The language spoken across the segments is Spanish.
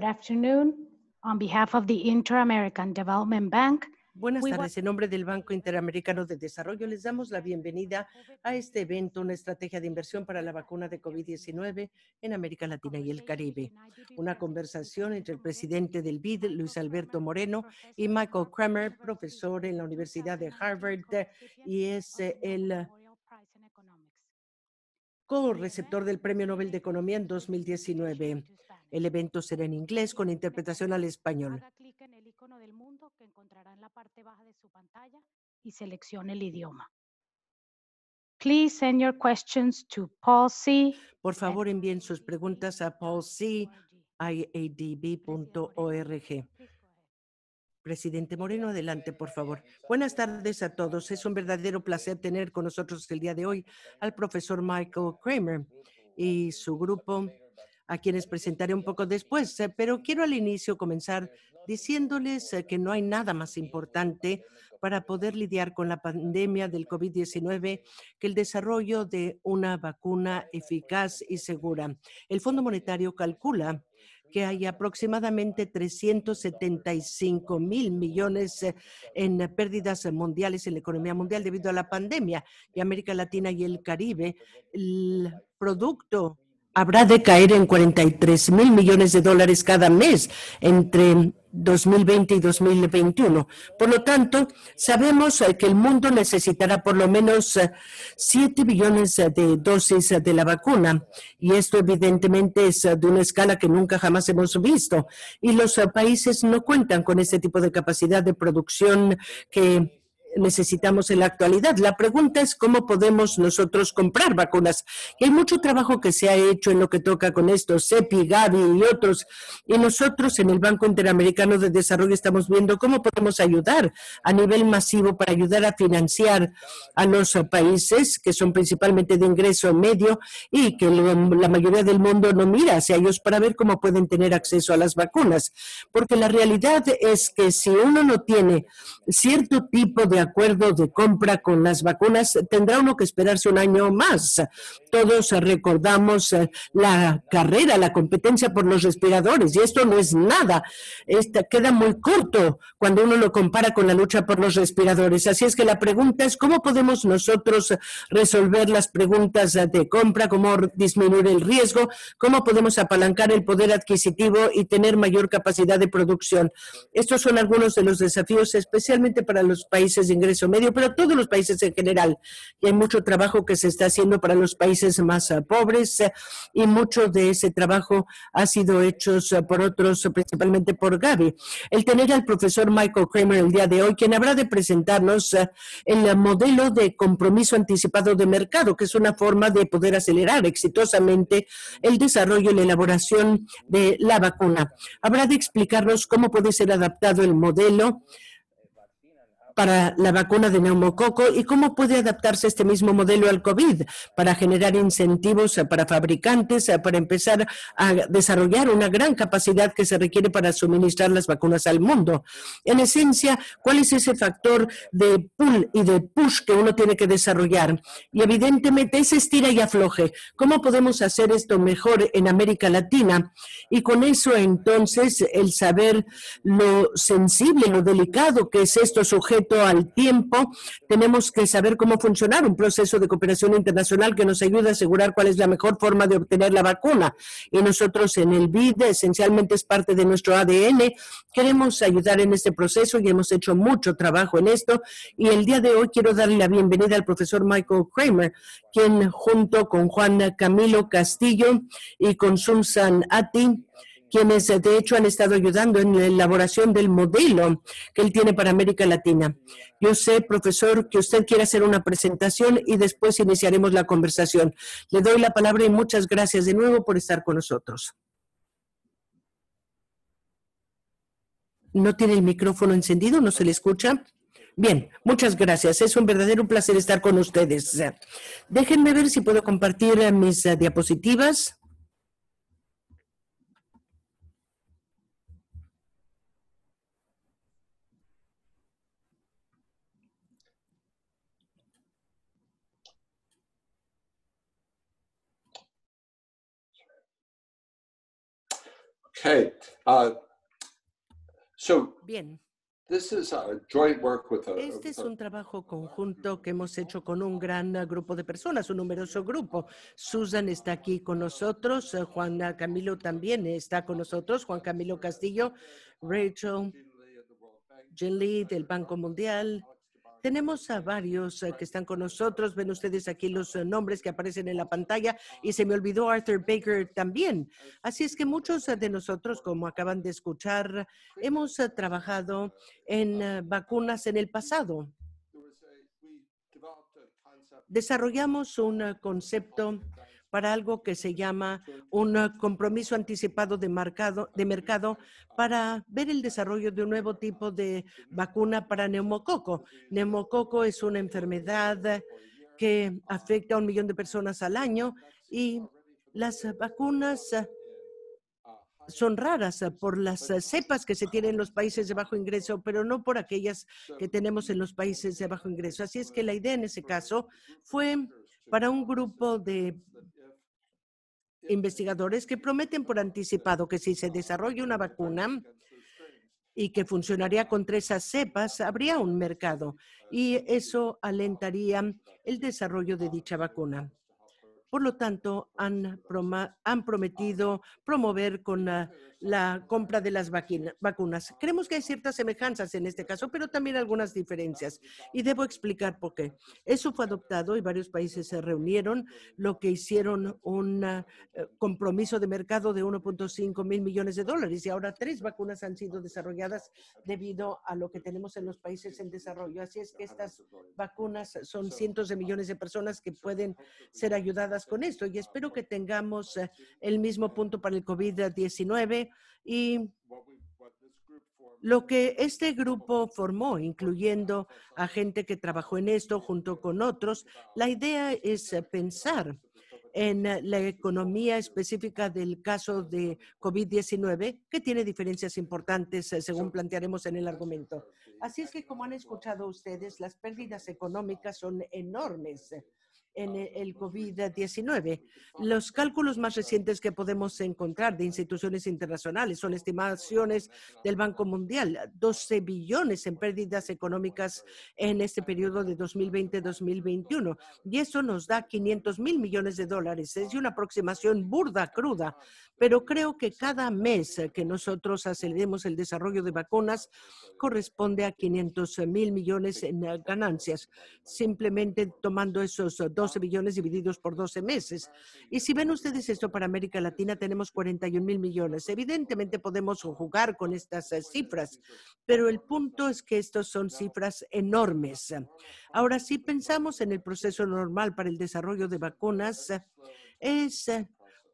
afternoon. On behalf of Buenas tardes. En nombre del Banco Interamericano de Desarrollo, les damos la bienvenida a este evento, una estrategia de inversión para la vacuna de COVID-19 en América Latina y el Caribe. Una conversación entre el presidente del BID, Luis Alberto Moreno, y Michael Kramer, profesor en la Universidad de Harvard, y es eh, el co-receptor del Premio Nobel de Economía en 2019. El evento será en inglés con interpretación al español. Haga clic en el icono del mundo que encontrará en la parte baja de su pantalla y seleccione el idioma. Please send questions to Por favor, envíen sus preguntas a paulciadb.org. Presidente Moreno, adelante, eh, por favor. Eh, Buenas tardes a todos. Es un verdadero placer tener con nosotros el día de hoy al profesor Michael Kramer y su grupo a quienes presentaré un poco después, eh, pero quiero al inicio comenzar diciéndoles eh, que no hay nada más importante para poder lidiar con la pandemia del COVID-19 que el desarrollo de una vacuna eficaz y segura. El Fondo Monetario calcula que hay aproximadamente 375 mil millones eh, en pérdidas mundiales en la economía mundial debido a la pandemia y América Latina y el Caribe. El producto habrá de caer en 43 mil millones de dólares cada mes entre 2020 y 2021. Por lo tanto, sabemos eh, que el mundo necesitará por lo menos 7 eh, billones de dosis de la vacuna y esto evidentemente es de una escala que nunca jamás hemos visto y los eh, países no cuentan con este tipo de capacidad de producción que necesitamos en la actualidad. La pregunta es cómo podemos nosotros comprar vacunas. Y hay mucho trabajo que se ha hecho en lo que toca con esto, CEPI, Gavi y otros. Y nosotros en el Banco Interamericano de Desarrollo estamos viendo cómo podemos ayudar a nivel masivo para ayudar a financiar a los países que son principalmente de ingreso medio y que la mayoría del mundo no mira hacia ellos para ver cómo pueden tener acceso a las vacunas. Porque la realidad es que si uno no tiene cierto tipo de acuerdo de compra con las vacunas, tendrá uno que esperarse un año más. Todos recordamos eh, la carrera, la competencia por los respiradores, y esto no es nada. Este, queda muy corto cuando uno lo compara con la lucha por los respiradores. Así es que la pregunta es cómo podemos nosotros resolver las preguntas de compra, cómo disminuir el riesgo, cómo podemos apalancar el poder adquisitivo y tener mayor capacidad de producción. Estos son algunos de los desafíos, especialmente para los países ingreso medio, pero todos los países en general. Y hay mucho trabajo que se está haciendo para los países más ah, pobres eh, y mucho de ese trabajo ha sido hecho ah, por otros, principalmente por Gaby. El tener al profesor Michael Kramer el día de hoy, quien habrá de presentarnos ah, el modelo de compromiso anticipado de mercado, que es una forma de poder acelerar exitosamente el desarrollo y la elaboración de la vacuna. Habrá de explicarnos cómo puede ser adaptado el modelo para la vacuna de neumococo y cómo puede adaptarse este mismo modelo al COVID para generar incentivos para fabricantes para empezar a desarrollar una gran capacidad que se requiere para suministrar las vacunas al mundo. En esencia, ¿cuál es ese factor de pull y de push que uno tiene que desarrollar? Y evidentemente ese estira y afloje. ¿Cómo podemos hacer esto mejor en América Latina? Y con eso entonces el saber lo sensible, lo delicado que es esto sujeto al tiempo, tenemos que saber cómo funcionar un proceso de cooperación internacional que nos ayude a asegurar cuál es la mejor forma de obtener la vacuna. Y nosotros en el BID, esencialmente es parte de nuestro ADN, queremos ayudar en este proceso y hemos hecho mucho trabajo en esto. Y el día de hoy quiero darle la bienvenida al profesor Michael Kramer, quien junto con Juan Camilo Castillo y con Susan San Ati, quienes eh, de hecho han estado ayudando en la elaboración del modelo que él tiene para América Latina. Yo sé, profesor, que usted quiere hacer una presentación y después iniciaremos la conversación. Le doy la palabra y muchas gracias de nuevo por estar con nosotros. ¿No tiene el micrófono encendido? ¿No se le escucha? Bien, muchas gracias. Es un verdadero placer estar con ustedes. Déjenme ver si puedo compartir eh, mis eh, diapositivas. Bien. este es un trabajo conjunto que hemos hecho con un gran uh, grupo de personas, un numeroso grupo. Susan está aquí con nosotros, eh, Juan uh, Camilo también está con nosotros, Juan Camilo Castillo, Rachel, Jin Lee del Banco Mundial, tenemos a varios eh, que están con nosotros. Ven ustedes aquí los eh, nombres que aparecen en la pantalla y se me olvidó Arthur Baker también. Así es que muchos eh, de nosotros, como acaban de escuchar, hemos trabajado en vacunas en el pasado. Desarrollamos un concepto para algo que se llama un eh, compromiso anticipado de, mercado, de mercado para ver el desarrollo de un nuevo tipo de vacuna para neumococo. Neumococo es una enfermedad que afecta a un millón de personas al año y las vacunas son raras por las cepas que se tienen en los países de bajo ingreso, pero no por aquellas que tenemos en los países de bajo ingreso. Así es que la idea en ese caso fue para un grupo de investigadores que prometen por anticipado que si se desarrolla una vacuna y que funcionaría contra esas cepas, habría un mercado y eso alentaría el desarrollo de dicha vacuna. Por lo tanto, han, han prometido promover con ah, la compra de las vacunas. Creemos que hay ciertas semejanzas en este caso, pero también algunas diferencias. Y debo explicar por qué. Eso fue adoptado y varios países se reunieron, lo que hicieron un eh, compromiso de mercado de 1.5 mil millones de dólares. Y ahora tres vacunas han sido desarrolladas debido a lo que tenemos en los países en desarrollo. Así es que estas vacunas son cientos de millones de personas que pueden ser ayudadas con esto. Y espero que tengamos eh, el mismo punto para el COVID-19 y lo que este grupo formó, incluyendo a gente que trabajó en esto junto con otros, la idea es eh, pensar en la economía específica del caso de COVID-19, que tiene diferencias importantes, eh, según plantearemos en el argumento. Así es que, como han escuchado ustedes, las pérdidas económicas son enormes. Eh, en ah, el COVID-19. Los cálculos más recientes que podemos encontrar de instituciones internacionales son estimaciones del Banco Mundial, 12 billones en pérdidas económicas en este periodo de 2020-2021. Y eso nos da 500 mil millones de dólares. Es una aproximación burda, cruda, pero creo que cada mes que nosotros aceleremos el desarrollo de vacunas corresponde a 500 mil millones en ganancias. Simplemente tomando esos dos 12 billones divididos por 12 meses. Y si ven ustedes esto para América Latina, tenemos 41 mil millones. Evidentemente podemos jugar con estas eh, cifras, pero el punto es que estas son cifras enormes. Ahora, si pensamos en el proceso normal para el desarrollo de vacunas, es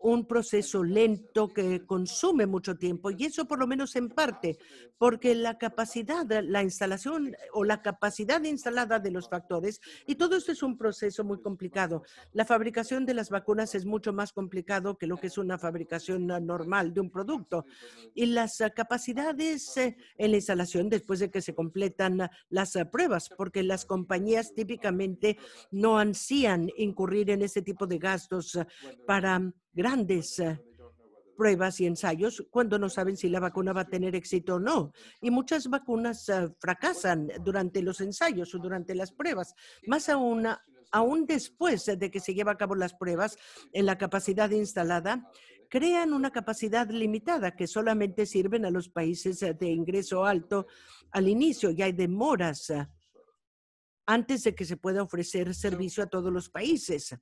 un proceso lento que consume mucho tiempo y eso por lo menos en parte, porque la capacidad, la instalación o la capacidad instalada de los factores y todo esto es un proceso muy complicado. La fabricación de las vacunas es mucho más complicado que lo que es una fabricación normal de un producto y las capacidades eh, en la instalación después de que se completan las pruebas, porque las compañías típicamente no ansían incurrir en ese tipo de gastos para grandes eh, pruebas y ensayos cuando no saben si la vacuna va a tener éxito o no. Y muchas vacunas eh, fracasan durante los ensayos o durante las pruebas. Más aún, aún después de que se lleva a cabo las pruebas en la capacidad instalada, crean una capacidad limitada que solamente sirven a los países de ingreso alto al inicio y hay demoras eh, antes de que se pueda ofrecer servicio a todos los países.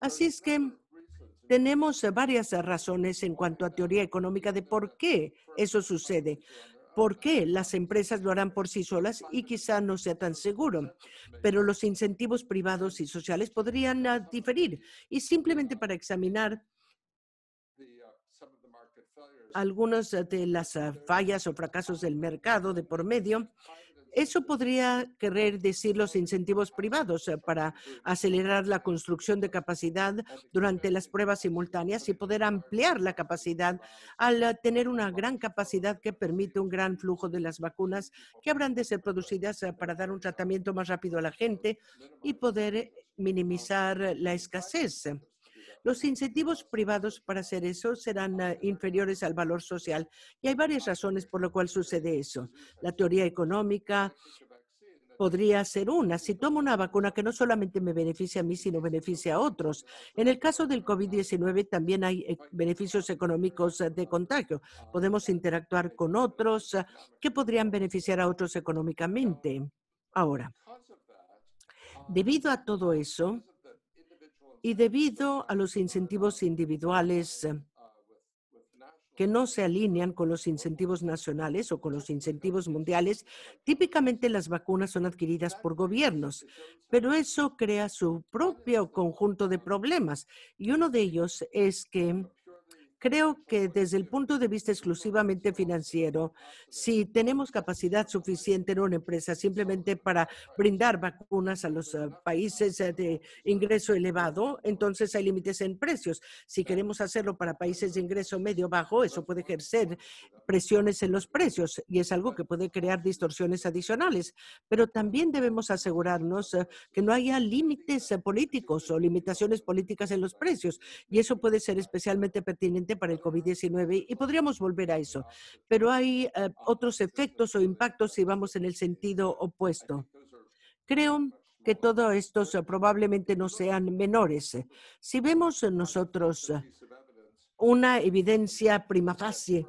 Así es que tenemos eh, varias eh, razones en cuanto a teoría económica de por qué eso sucede. ¿Por qué las empresas lo harán por sí solas y quizá no sea tan seguro? Pero los incentivos privados y sociales podrían ah, diferir. Y simplemente para examinar algunas de las ah, fallas o fracasos del mercado de por medio, eso podría querer decir los incentivos privados eh, para acelerar la construcción de capacidad ah, durante las pruebas simultáneas y poder ampliar la capacidad al eh, tener una gran capacidad que permite un gran flujo de las vacunas que habrán de ser producidas eh, para dar un tratamiento más rápido a la gente y poder minimizar la escasez los incentivos privados para hacer eso serán eh, inferiores al valor social y hay varias razones por las cuales sucede eso. La teoría económica podría ser una. Si tomo una vacuna que no solamente me beneficia a mí, sino beneficia a otros. En el caso del COVID-19 también hay eh, beneficios económicos eh, de contagio. Podemos interactuar con otros que podrían beneficiar a otros económicamente. Ahora, debido a todo eso, y debido a los incentivos individuales eh, que no se alinean con los incentivos nacionales o con los incentivos mundiales, típicamente las vacunas son adquiridas por gobiernos, pero eso crea su propio conjunto de problemas y uno de ellos es que Creo que desde el punto de vista exclusivamente financiero, si tenemos capacidad suficiente en una empresa simplemente para brindar vacunas a los eh, países eh, de ingreso elevado, entonces hay límites en precios. Si queremos hacerlo para países de ingreso medio-bajo, eso puede ejercer presiones en los precios y es algo que puede crear distorsiones adicionales. Pero también debemos asegurarnos eh, que no haya límites políticos o limitaciones políticas en los precios y eso puede ser especialmente pertinente para el COVID-19 y podríamos volver a eso. Ah, pero hay eh, ah, otros efectos o impactos si vamos en el sentido opuesto. Creo que todos estos probablemente no sean menores. Si vemos nosotros una evidencia prima facie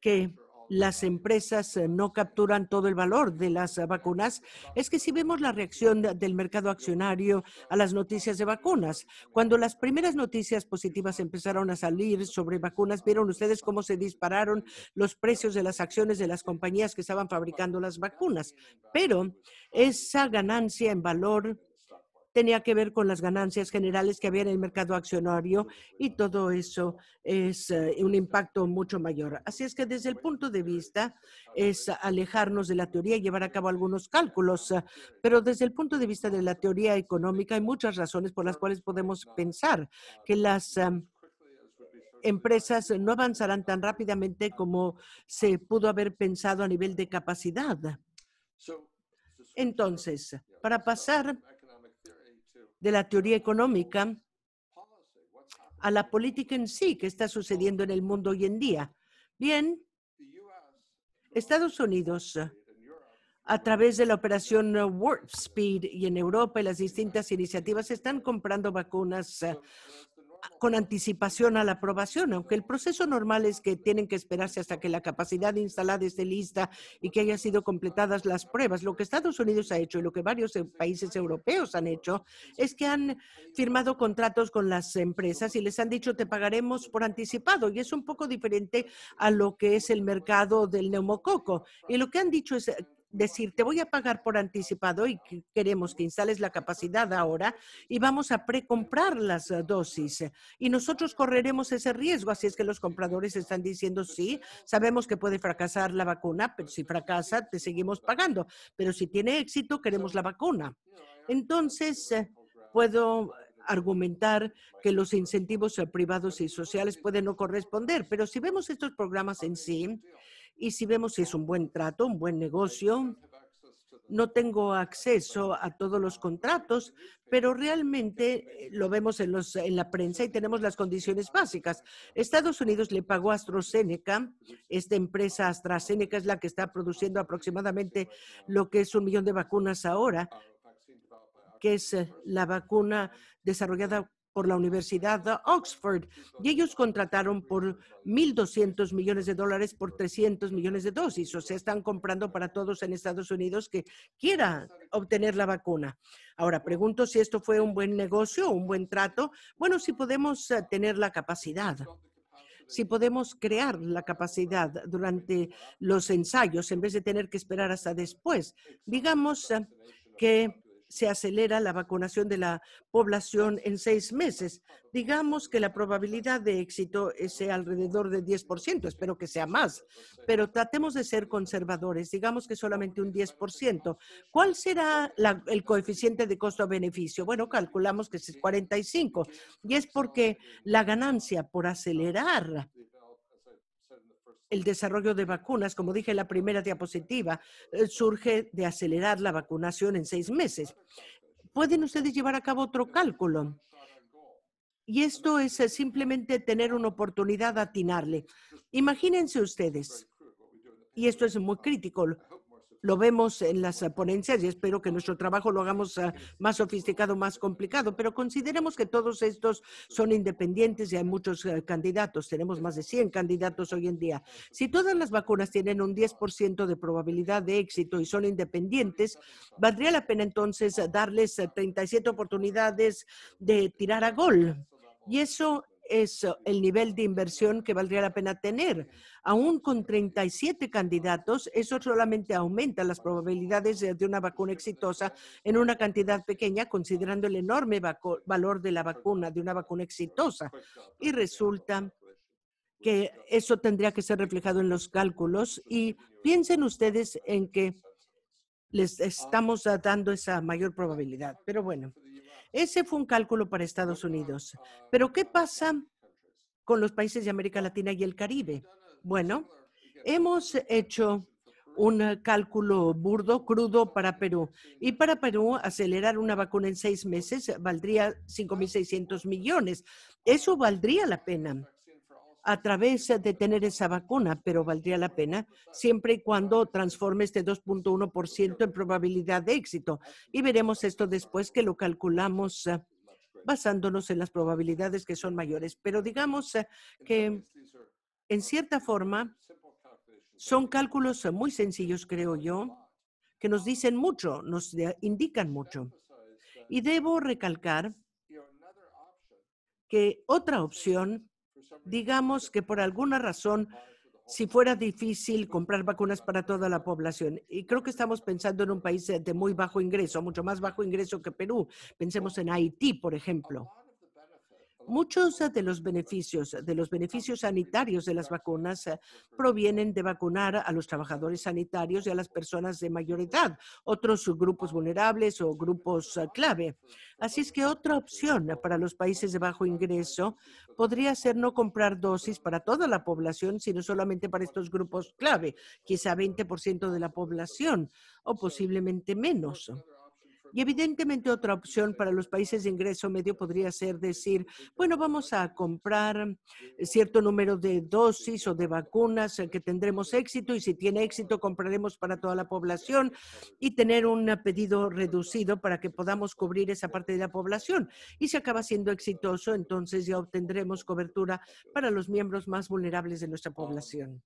que las empresas eh, no capturan todo el valor de las eh, vacunas es que si vemos la reacción del mercado accionario a las noticias de vacunas, cuando las primeras noticias positivas empezaron a salir sobre vacunas, vieron ustedes cómo se dispararon los precios de las acciones de las compañías que estaban fabricando las vacunas. Pero esa ganancia en valor tenía que ver con las ganancias generales que había en el mercado accionario y todo eso es eh, un impacto mucho mayor. Así es que desde el punto de vista es alejarnos de la teoría y llevar a cabo algunos cálculos, eh, pero desde el punto de vista de la teoría económica hay muchas razones por las cuales podemos pensar que las em, empresas no avanzarán tan rápidamente como se pudo haber pensado a nivel de capacidad. Entonces, para pasar de la teoría económica a la política en sí que está sucediendo en el mundo hoy en día. Bien, Estados Unidos, a través de la operación Warp Speed y en Europa y las distintas iniciativas, están comprando vacunas con anticipación a la aprobación, aunque el proceso normal es que tienen que esperarse hasta que la capacidad instalada esté lista y que hayan sido completadas las pruebas. Lo que Estados Unidos ha hecho y lo que varios eh, países europeos han hecho es que han firmado contratos con las empresas y les han dicho te pagaremos por anticipado y es un poco diferente a lo que es el mercado del neumococo. Y lo que han dicho es decir, te voy a pagar por anticipado y queremos que instales la capacidad ahora y vamos a precomprar las dosis. Y nosotros correremos ese riesgo. Así es que los compradores están diciendo, sí, sabemos que puede fracasar la vacuna, pero si fracasa, te seguimos pagando. Pero si tiene éxito, queremos la vacuna. Entonces, eh, puedo argumentar que los incentivos eh, privados y sociales pueden no corresponder, pero si vemos estos programas en sí, y si vemos si es un buen trato, un buen negocio, no tengo acceso a todos los contratos, pero realmente eh, lo vemos en, los, en la prensa y tenemos las condiciones básicas. Estados Unidos le pagó a AstraZeneca, esta empresa AstraZeneca es la que está produciendo aproximadamente lo que es un millón de vacunas ahora, que es eh, la vacuna desarrollada por la Universidad de Oxford y ellos contrataron por 1.200 millones de dólares por 300 millones de dosis. O sea, están comprando para todos en Estados Unidos que quiera obtener la vacuna. Ahora, pregunto si esto fue un buen negocio, un buen trato. Bueno, si podemos eh, tener la capacidad si podemos crear la capacidad durante los ensayos en vez de tener que esperar hasta después. Digamos eh, que se acelera la vacunación de la población en seis meses. Digamos que la probabilidad de éxito es alrededor de 10%, espero que sea más, pero tratemos de ser conservadores, digamos que solamente un 10%. ¿Cuál será el coeficiente de costo-beneficio? Bueno, calculamos que es 45 y es porque la ganancia por acelerar el desarrollo de vacunas, como dije en la primera diapositiva, eh, surge de acelerar la vacunación en seis meses. Pueden ustedes llevar a cabo otro cálculo. Y esto es eh, simplemente tener una oportunidad de atinarle. Imagínense ustedes, y esto es muy crítico, lo vemos en las eh, ponencias y espero que nuestro trabajo lo hagamos eh, más sofisticado, más complicado, pero consideremos que todos estos son independientes y hay muchos eh, candidatos. Tenemos más de 100 candidatos hoy en día. Si todas las vacunas tienen un 10% de probabilidad de éxito y son independientes, valdría la pena entonces darles 37 oportunidades de tirar a gol. Y eso es el nivel de inversión que valdría la pena tener. Aún con 37 candidatos, eso solamente aumenta las probabilidades de una vacuna exitosa en una cantidad pequeña, considerando el enorme valor de la vacuna, de una vacuna exitosa. Y resulta que eso tendría que ser reflejado en los cálculos. Y piensen ustedes en que les estamos dando esa mayor probabilidad. Pero bueno, ese fue un cálculo para Estados Unidos. Pero ¿qué pasa con los países de América Latina y el Caribe? Bueno, hemos hecho un cálculo burdo, crudo para Perú. Y para Perú, acelerar una vacuna en seis meses valdría 5.600 millones. Eso valdría la pena a través de tener esa vacuna, pero valdría la pena siempre y cuando transforme este 2.1% en probabilidad de éxito. Y veremos esto después que lo calculamos eh, basándonos en las probabilidades que son mayores. Pero digamos eh, que en cierta forma son cálculos muy sencillos, creo yo, que nos dicen mucho, nos indican mucho. Y debo recalcar que otra opción Digamos que por alguna razón, si fuera difícil comprar vacunas para toda la población, y creo que estamos pensando en un país eh, de muy bajo ingreso, mucho más bajo ingreso que Perú, pensemos en Haití, por ejemplo. Muchos eh, de los beneficios, de los beneficios sanitarios de las vacunas eh, provienen de vacunar a los trabajadores sanitarios y a las personas de mayor edad, otros grupos vulnerables o grupos eh, clave. Así es que otra opción para los países de bajo ingreso podría ser no comprar dosis para toda la población, sino solamente para estos grupos clave, quizá 20% de la población o posiblemente menos. Y evidentemente otra opción para los países de ingreso medio podría ser decir, bueno, vamos a comprar cierto número de dosis o de vacunas eh, que tendremos éxito y si tiene éxito compraremos para toda la población y tener un pedido reducido para que podamos cubrir esa parte de la población. Y si acaba siendo exitoso, entonces ya obtendremos cobertura para los miembros más vulnerables de nuestra población.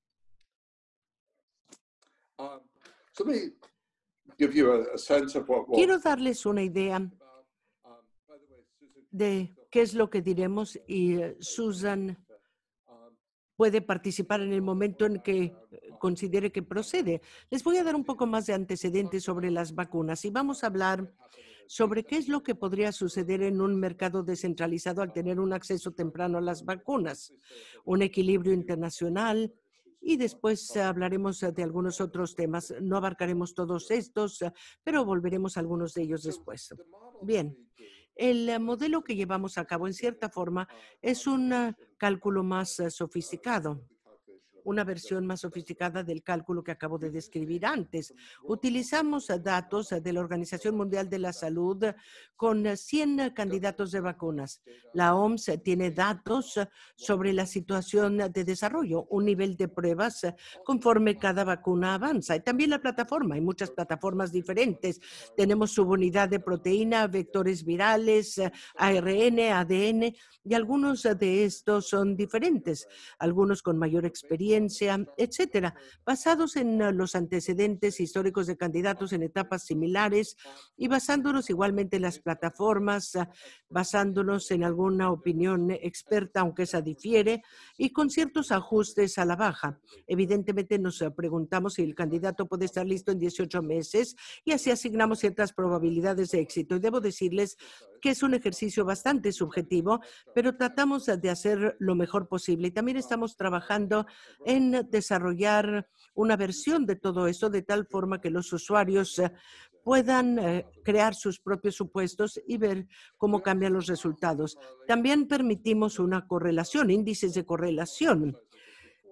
Ah, Quiero darles una idea de qué es lo que diremos y eh, Susan puede participar en el momento en que eh, considere que procede. Les voy a dar un poco más de antecedentes sobre las vacunas y vamos a hablar sobre qué es lo que podría suceder en un mercado descentralizado al tener un acceso temprano a las vacunas, un equilibrio internacional y después hablaremos de algunos otros temas. No abarcaremos todos estos, pero volveremos a algunos de ellos después. Bien, el modelo que llevamos a cabo en cierta forma es un cálculo más sofisticado una versión más sofisticada del cálculo que acabo de describir antes. Utilizamos eh, datos eh, de la Organización Mundial de la Salud eh, con 100 candidatos de vacunas. La OMS tiene datos sobre la situación de desarrollo, un nivel de pruebas conforme cada vacuna avanza. Y también la plataforma, hay muchas plataformas diferentes. Tenemos subunidad de proteína, vectores virales, ARN, ADN, y algunos de estos son diferentes, algunos con mayor experiencia etcétera, basados en ah, los antecedentes históricos de candidatos en etapas similares y basándonos igualmente en las plataformas, ah, basándonos en alguna opinión experta, aunque esa difiere, y con ciertos ajustes a la baja. Evidentemente nos ah, preguntamos si el candidato puede estar listo en 18 meses y así asignamos ciertas probabilidades de éxito. Y debo decirles que es un ejercicio bastante subjetivo, pero tratamos de hacer lo mejor posible. Y también estamos trabajando en desarrollar una versión de todo esto de tal forma que los usuarios eh, puedan eh, crear sus propios supuestos y ver cómo cambian los resultados. También permitimos una correlación, índices de correlación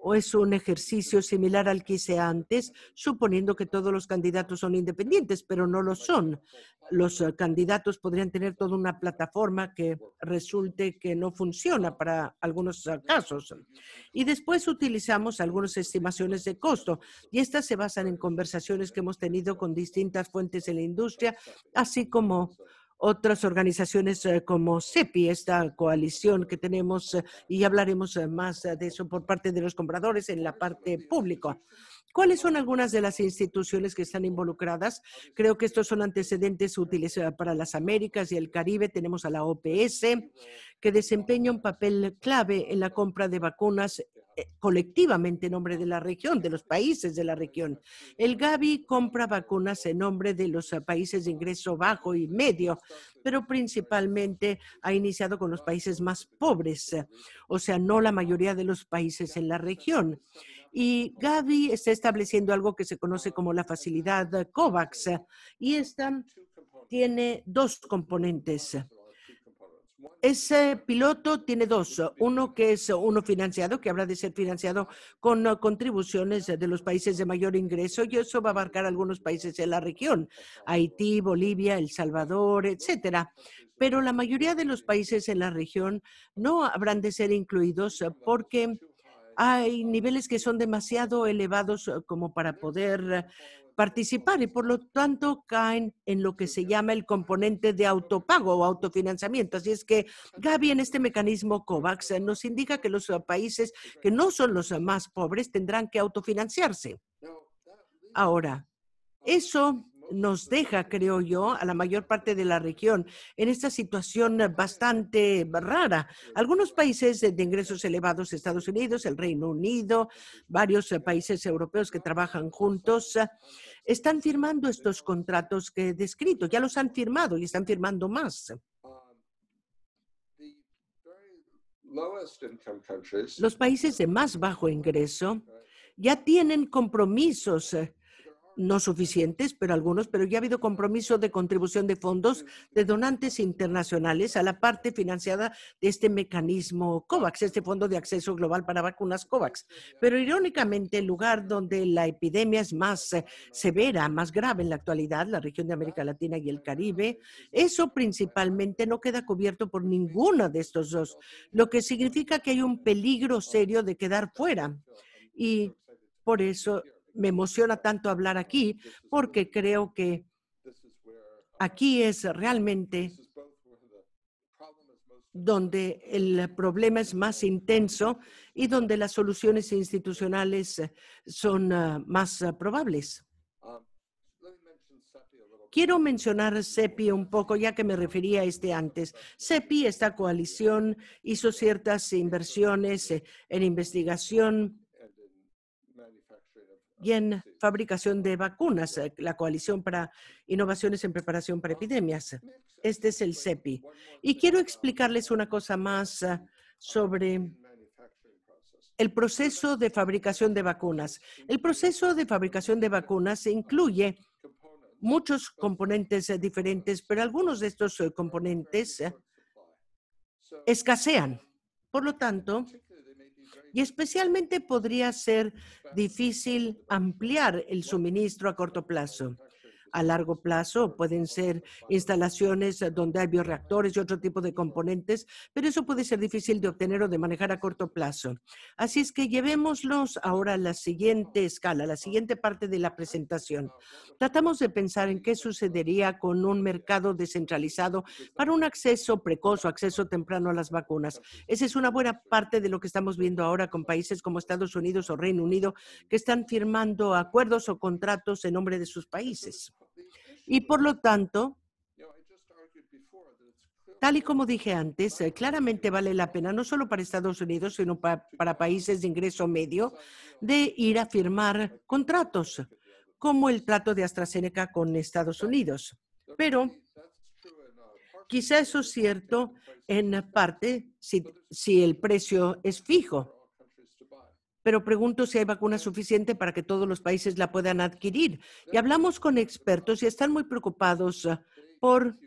o es un ejercicio similar al que hice antes, suponiendo que todos los candidatos son independientes, pero no lo son. Los eh, candidatos podrían tener toda una plataforma que resulte que no funciona para algunos eh, casos. Y después utilizamos algunas estimaciones de costo, y estas se basan en conversaciones que hemos tenido con distintas fuentes de la industria, así como otras organizaciones eh, como CEPI, esta coalición que tenemos, eh, y hablaremos eh, más de eso por parte de los compradores en la parte pública. ¿Cuáles son algunas de las instituciones que están involucradas? Creo que estos son antecedentes útiles eh, para las Américas y el Caribe. Tenemos a la OPS, que desempeña un papel clave en la compra de vacunas eh, colectivamente en nombre de la región, de los países de la región. El Gavi compra vacunas en nombre de los eh, países de ingreso bajo y medio, pero principalmente ha iniciado con los países más pobres, o sea, no la mayoría de los países en la región. Y Gavi está estableciendo algo que se conoce como la facilidad COVAX. Eh, y esta tiene dos componentes. Ese eh, piloto tiene dos. Uno que es uno financiado, que habrá de ser financiado con contribuciones de los países de mayor ingreso y eso va a abarcar algunos países de la región, Haití, Bolivia, El Salvador, etcétera. Pero la mayoría de los países en la región no habrán de ser incluidos eh, porque hay niveles que son demasiado elevados eh, como para poder participar y por lo tanto caen en lo que se llama el componente de autopago o autofinanciamiento. Así es que Gaby, en este mecanismo COVAX eh, nos indica que los eh, países que no son los más pobres tendrán que autofinanciarse. Ahora, eso nos deja, creo yo, a la mayor parte de la región en esta situación bastante rara. Algunos países de ingresos elevados, Estados Unidos, el Reino Unido, varios eh, países europeos que trabajan juntos, eh, están firmando estos contratos que he descrito. Ya los han firmado y están firmando más. Um, los países de más bajo ingreso ya tienen compromisos eh, no suficientes, pero algunos, pero ya ha habido compromiso de contribución de fondos de donantes internacionales a la parte financiada de este mecanismo COVAX, este Fondo de Acceso Global para Vacunas COVAX. Pero irónicamente, el lugar donde la epidemia es más eh, severa, más grave en la actualidad, la región de América Latina y el Caribe, eso principalmente no queda cubierto por ninguna de estos dos, lo que significa que hay un peligro serio de quedar fuera. Y por eso me emociona tanto hablar aquí porque creo que aquí es realmente donde el problema es más intenso y donde las soluciones institucionales son ah, más ah, probables. Um, Quiero mencionar CEPI un poco, ya que me refería a este antes. CEPI, uh, esta coalición, hizo ciertas inversiones eh, en investigación y en fabricación de vacunas, eh, la Coalición para Innovaciones en Preparación para Epidemias. Este es el CEPI. Y quiero explicarles una cosa más eh, sobre el proceso de fabricación de vacunas. El proceso de fabricación de vacunas incluye muchos componentes eh, diferentes, pero algunos de estos componentes escasean. Por lo tanto, y especialmente podría ser difícil ampliar el suministro a corto plazo a largo plazo, pueden ser instalaciones donde hay bioreactores y otro tipo de componentes, pero eso puede ser difícil de obtener o de manejar a corto plazo. Así es que llevémoslos ahora a la siguiente escala, a la siguiente parte de la presentación. Tratamos de pensar en qué sucedería con un mercado descentralizado para un acceso precoz o acceso temprano a las vacunas. Esa es una buena parte de lo que estamos viendo ahora con países como Estados Unidos o Reino Unido que están firmando acuerdos o contratos en nombre de sus países. Y por lo tanto, tal y como dije antes, eh, claramente vale la pena, no solo para Estados Unidos, sino para, países de ingreso medio, de ir a firmar contratos, como el trato de AstraZeneca con Estados Unidos. Pero uh, quizá eso es cierto en parte si el precio es fijo pero pregunto si hay vacuna suficiente para que todos los países la puedan adquirir. Y hablamos con expertos y están muy preocupados ah, por...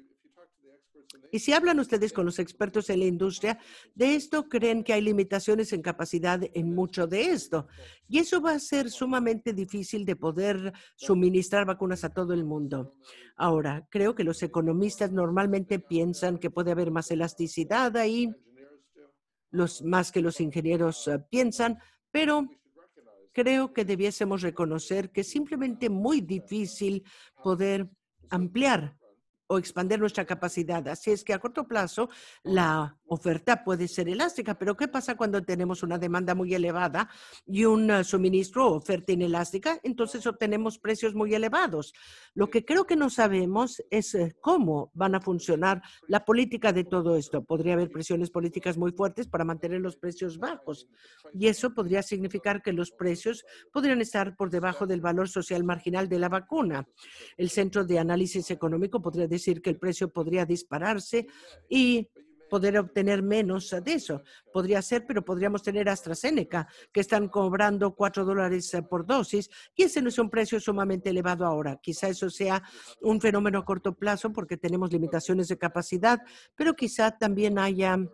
Y si hablan ustedes con los expertos en la industria, de esto creen que hay limitaciones en capacidad en mucho de esto. Y eso va a ser sumamente difícil de poder suministrar vacunas a todo el mundo. Ahora, creo que los economistas normalmente piensan que puede haber más elasticidad ahí, más que los ingenieros ah, piensan, pero creo que debiésemos reconocer que es simplemente muy difícil poder ampliar o expandir nuestra capacidad. Así es que a corto plazo la oferta puede ser elástica, pero ¿qué pasa cuando tenemos una demanda muy elevada y un ah, suministro o oferta inelástica? Entonces obtenemos precios muy elevados. Lo que creo que no sabemos es eh, cómo van a funcionar la política de todo esto. Podría haber presiones políticas muy fuertes para mantener los precios bajos y eso podría significar que los precios podrían estar por debajo del valor social marginal de la vacuna. El Centro de Análisis Económico podría decir que el precio podría dispararse y poder obtener menos de eso. Podría ser, pero podríamos tener AstraZeneca, que están cobrando cuatro dólares eh, por dosis, y ese no es un precio sumamente elevado ahora. Quizá eso sea un fenómeno a corto plazo porque tenemos limitaciones de capacidad, pero quizá también haya um,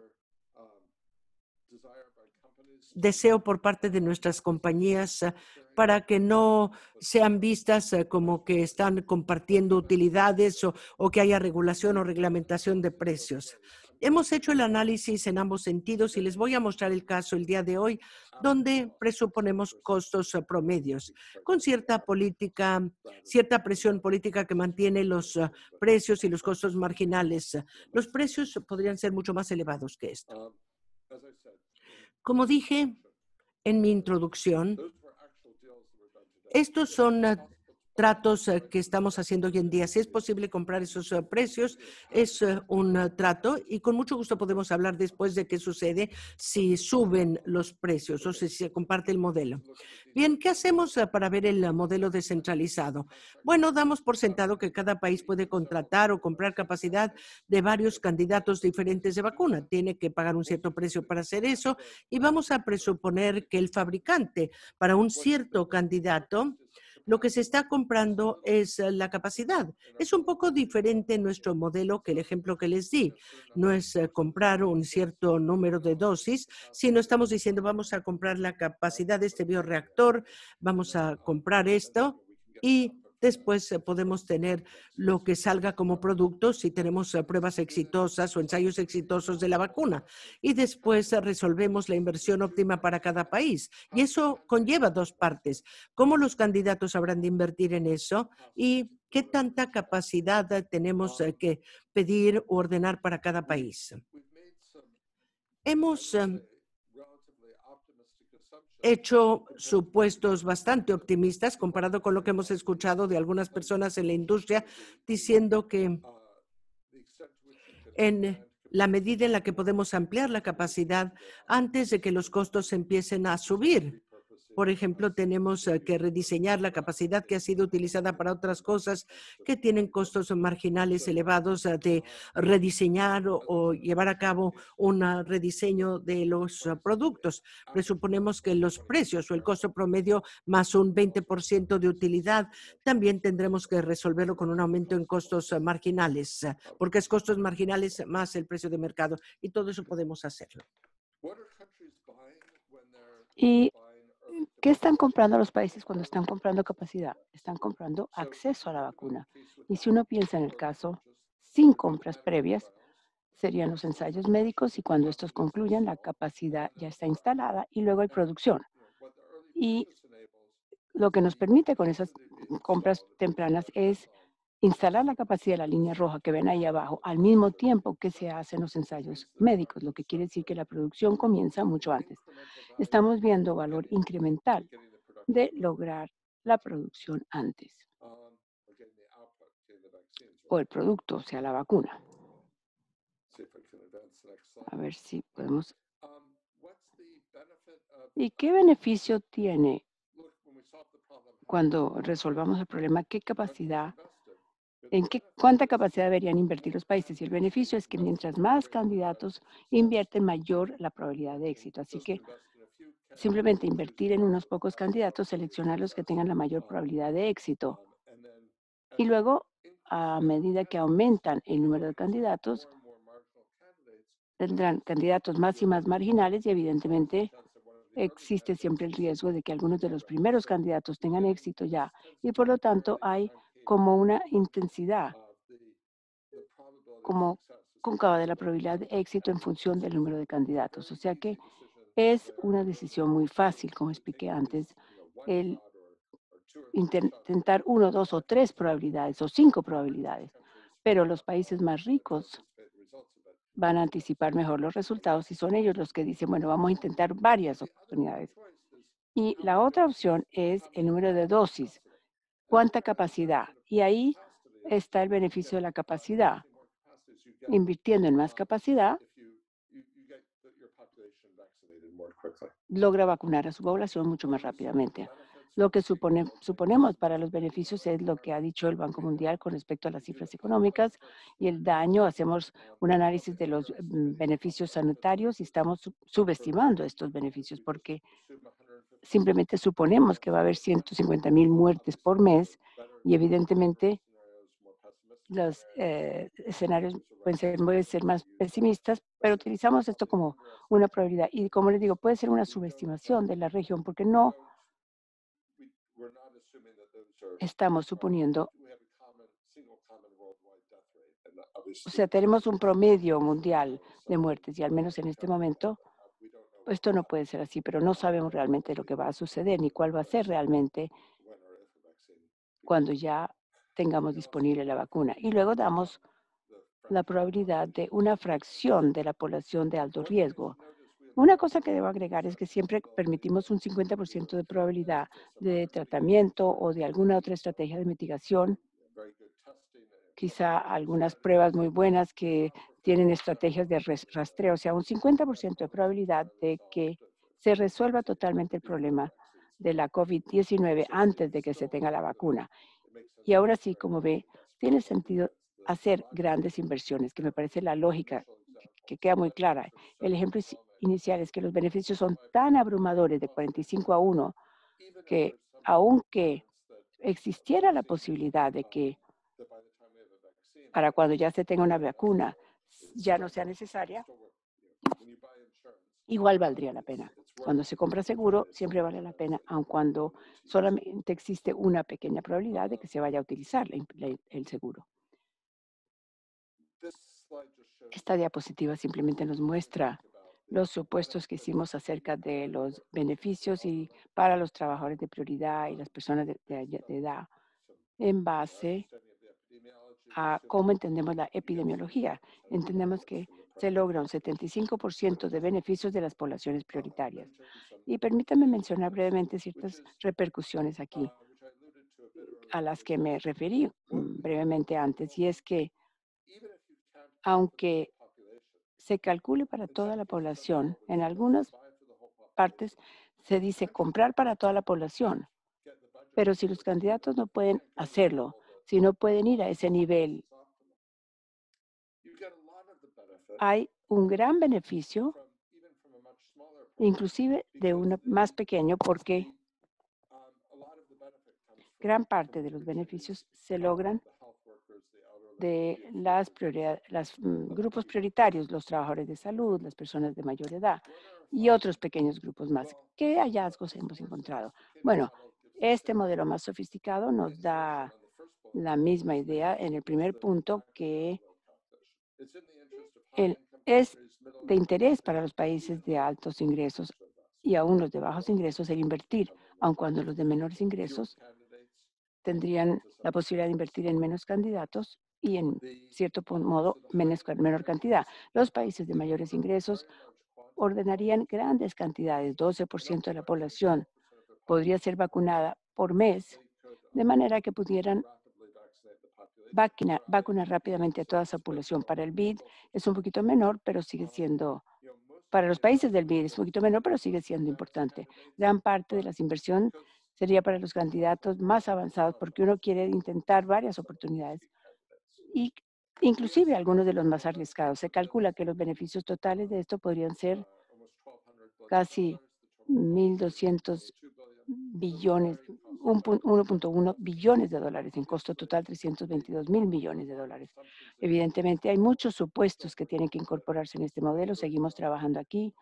deseo por parte de nuestras compañías eh, para que no sean vistas eh, como que están compartiendo utilidades o, que haya regulación o reglamentación de precios. Hemos hecho el análisis en ambos sentidos y les voy a mostrar el caso el día de hoy, donde presuponemos costos eh, promedios, con cierta política, cierta presión política que mantiene los eh, precios y los costos marginales. Los precios podrían ser mucho más elevados que esto. Como dije en mi introducción, estos son ah, tratos eh, que estamos haciendo hoy en día. Si es posible comprar esos eh, precios, es eh, un trato y con mucho gusto podemos hablar después de qué sucede si suben los precios o si se comparte el modelo. Bien, ¿qué hacemos para ver el modelo descentralizado? Bueno, damos por sentado que cada país puede contratar o comprar capacidad de varios candidatos diferentes de vacuna. Tiene que pagar un cierto precio para hacer eso y vamos a presuponer que el fabricante para un cierto candidato lo que se está comprando es eh, la capacidad. Es un poco diferente nuestro modelo que el ejemplo que les di. No es eh, comprar un cierto número de dosis, sino estamos diciendo vamos a comprar la capacidad de este bioreactor, vamos a comprar esto y Después eh, podemos tener lo que salga como producto si tenemos eh, pruebas exitosas o ensayos exitosos de la vacuna. Y después eh, resolvemos la inversión óptima para cada país. Y eso conlleva dos partes. ¿Cómo los candidatos habrán de invertir en eso? Y ¿Qué tanta capacidad tenemos que pedir o ordenar para cada país? Hemos em, hecho supuestos bastante optimistas comparado con lo que hemos escuchado de algunas personas en la industria diciendo que en la medida en la que podemos ampliar la capacidad antes de que los costos empiecen a subir. Por ejemplo, tenemos eh, que rediseñar la capacidad que ha sido utilizada para otras cosas que tienen costos marginales elevados eh, de rediseñar o llevar a cabo un ah, rediseño de los ah, productos. Presuponemos que los precios o el costo promedio más un 20% de utilidad también tendremos que resolverlo con un aumento en costos ah, marginales, porque es costos marginales más el precio de mercado y todo eso podemos hacerlo. ¿Y ¿Qué están comprando los países cuando están comprando capacidad? Están comprando acceso a la vacuna. Y si uno piensa en el caso sin compras previas, serían los ensayos médicos y cuando estos concluyan, la capacidad ya está instalada y luego hay producción. Y lo que nos permite con esas compras tempranas es instalar la capacidad de la línea roja que ven ahí abajo al mismo tiempo que se hacen los ensayos médicos, lo que quiere decir que la producción comienza mucho antes. Estamos viendo valor incremental de lograr la producción antes o el producto, o sea, la vacuna. A ver si podemos... ¿Y qué beneficio tiene cuando resolvamos el problema? ¿Qué capacidad en qué, cuánta capacidad deberían invertir los países. Y el beneficio es que mientras más candidatos invierten, mayor la probabilidad de éxito. Así que simplemente invertir en unos pocos candidatos, seleccionar los que tengan la mayor probabilidad de éxito. Y luego, a medida que aumentan el número de candidatos, tendrán candidatos más y más marginales y evidentemente existe siempre el riesgo de que algunos de los primeros candidatos tengan éxito ya y por lo tanto hay como una intensidad ah, como cóncava de la probabilidad de éxito en función del número de candidatos. O sea que es una decisión muy fácil, como expliqué antes, el intentar uno, dos o tres probabilidades o cinco probabilidades. Pero los países más ricos van a anticipar mejor los resultados y son ellos los que dicen, bueno, vamos a intentar varias oportunidades. Y la otra opción es el número de dosis cuánta capacidad. Y ahí está el beneficio de la capacidad. Invirtiendo en más capacidad, logra vacunar a su población mucho más rápidamente. Lo que supone, suponemos para los beneficios es lo que ha dicho el Banco Mundial con respecto a las cifras económicas y el daño. Hacemos un análisis de los mm, beneficios sanitarios y estamos subestimando estos beneficios porque simplemente suponemos que va a haber 150 mil muertes por mes y evidentemente los eh, escenarios pueden ser, pueden ser más pesimistas, pero utilizamos esto como una probabilidad. Y como les digo, puede ser una subestimación de la región porque no estamos suponiendo, o sea, tenemos un promedio mundial de muertes y al menos en este momento esto no puede ser así, pero no sabemos realmente lo que va a suceder ni cuál va a ser realmente cuando ya tengamos disponible la vacuna. Y luego damos la probabilidad de una fracción de la población de alto riesgo. Una cosa que debo agregar es que siempre permitimos un 50% de probabilidad este de tratamiento o de alguna otra estrategia de mitigación, eh, quizá eh, algunas pruebas muy buenas que tienen estrategias de rastreo, o sea, un 50% de probabilidad de que se resuelva totalmente el problema de la COVID-19 antes de que se tenga la vacuna. Y ahora sí, como ve, tiene sentido hacer grandes inversiones, que me parece la lógica que queda muy clara. El ejemplo inicial es que los beneficios son tan abrumadores de 45 a 1 que aunque existiera la posibilidad de que para cuando ya se tenga una vacuna, ya no sea necesaria, igual valdría la pena. Cuando se compra seguro, siempre vale la pena, aun cuando solamente existe una pequeña probabilidad de que se vaya a utilizar el seguro. Esta diapositiva simplemente nos muestra los supuestos que hicimos acerca de los beneficios y para los trabajadores de prioridad y las personas de, de edad en base a cómo entendemos la epidemiología. Entendemos que se logra un 75% de beneficios de las poblaciones prioritarias. Y permítanme mencionar brevemente ciertas repercusiones aquí a las que me referí mm, brevemente antes, y es que aunque se calcule para toda la población, en algunas partes se dice comprar para toda la población, pero si los candidatos no pueden hacerlo, si no pueden ir a ese nivel. Hay un gran beneficio, inclusive de uno más pequeño, porque gran parte de los beneficios se logran de las los mm, grupos prioritarios, los trabajadores de salud, las personas de mayor edad y otros pequeños grupos más. ¿Qué hallazgos hemos encontrado? Bueno, este modelo más sofisticado nos da la misma idea en el primer punto que es de interés para los países de altos ingresos y aún los de bajos ingresos el invertir, aun cuando los de menores ingresos tendrían la posibilidad de invertir en menos candidatos y en cierto modo menos, menor cantidad. Los países de mayores ingresos ordenarían grandes cantidades, 12% de la población podría ser vacunada por mes, de manera que pudieran vacuna, vacunar rápidamente a toda esa población. Para el BID es un poquito menor, pero sigue siendo, para los países del BID es un poquito menor, pero sigue siendo importante. Gran parte de las inversión sería para los candidatos más avanzados, porque uno quiere intentar varias oportunidades y inclusive algunos de los más arriesgados. Se calcula que los beneficios totales de esto podrían ser casi 1.200 billones, 1.1 billones de dólares, en costo total 322 mil millones de dólares. Evidentemente hay muchos supuestos que tienen que incorporarse en este modelo, seguimos trabajando aquí,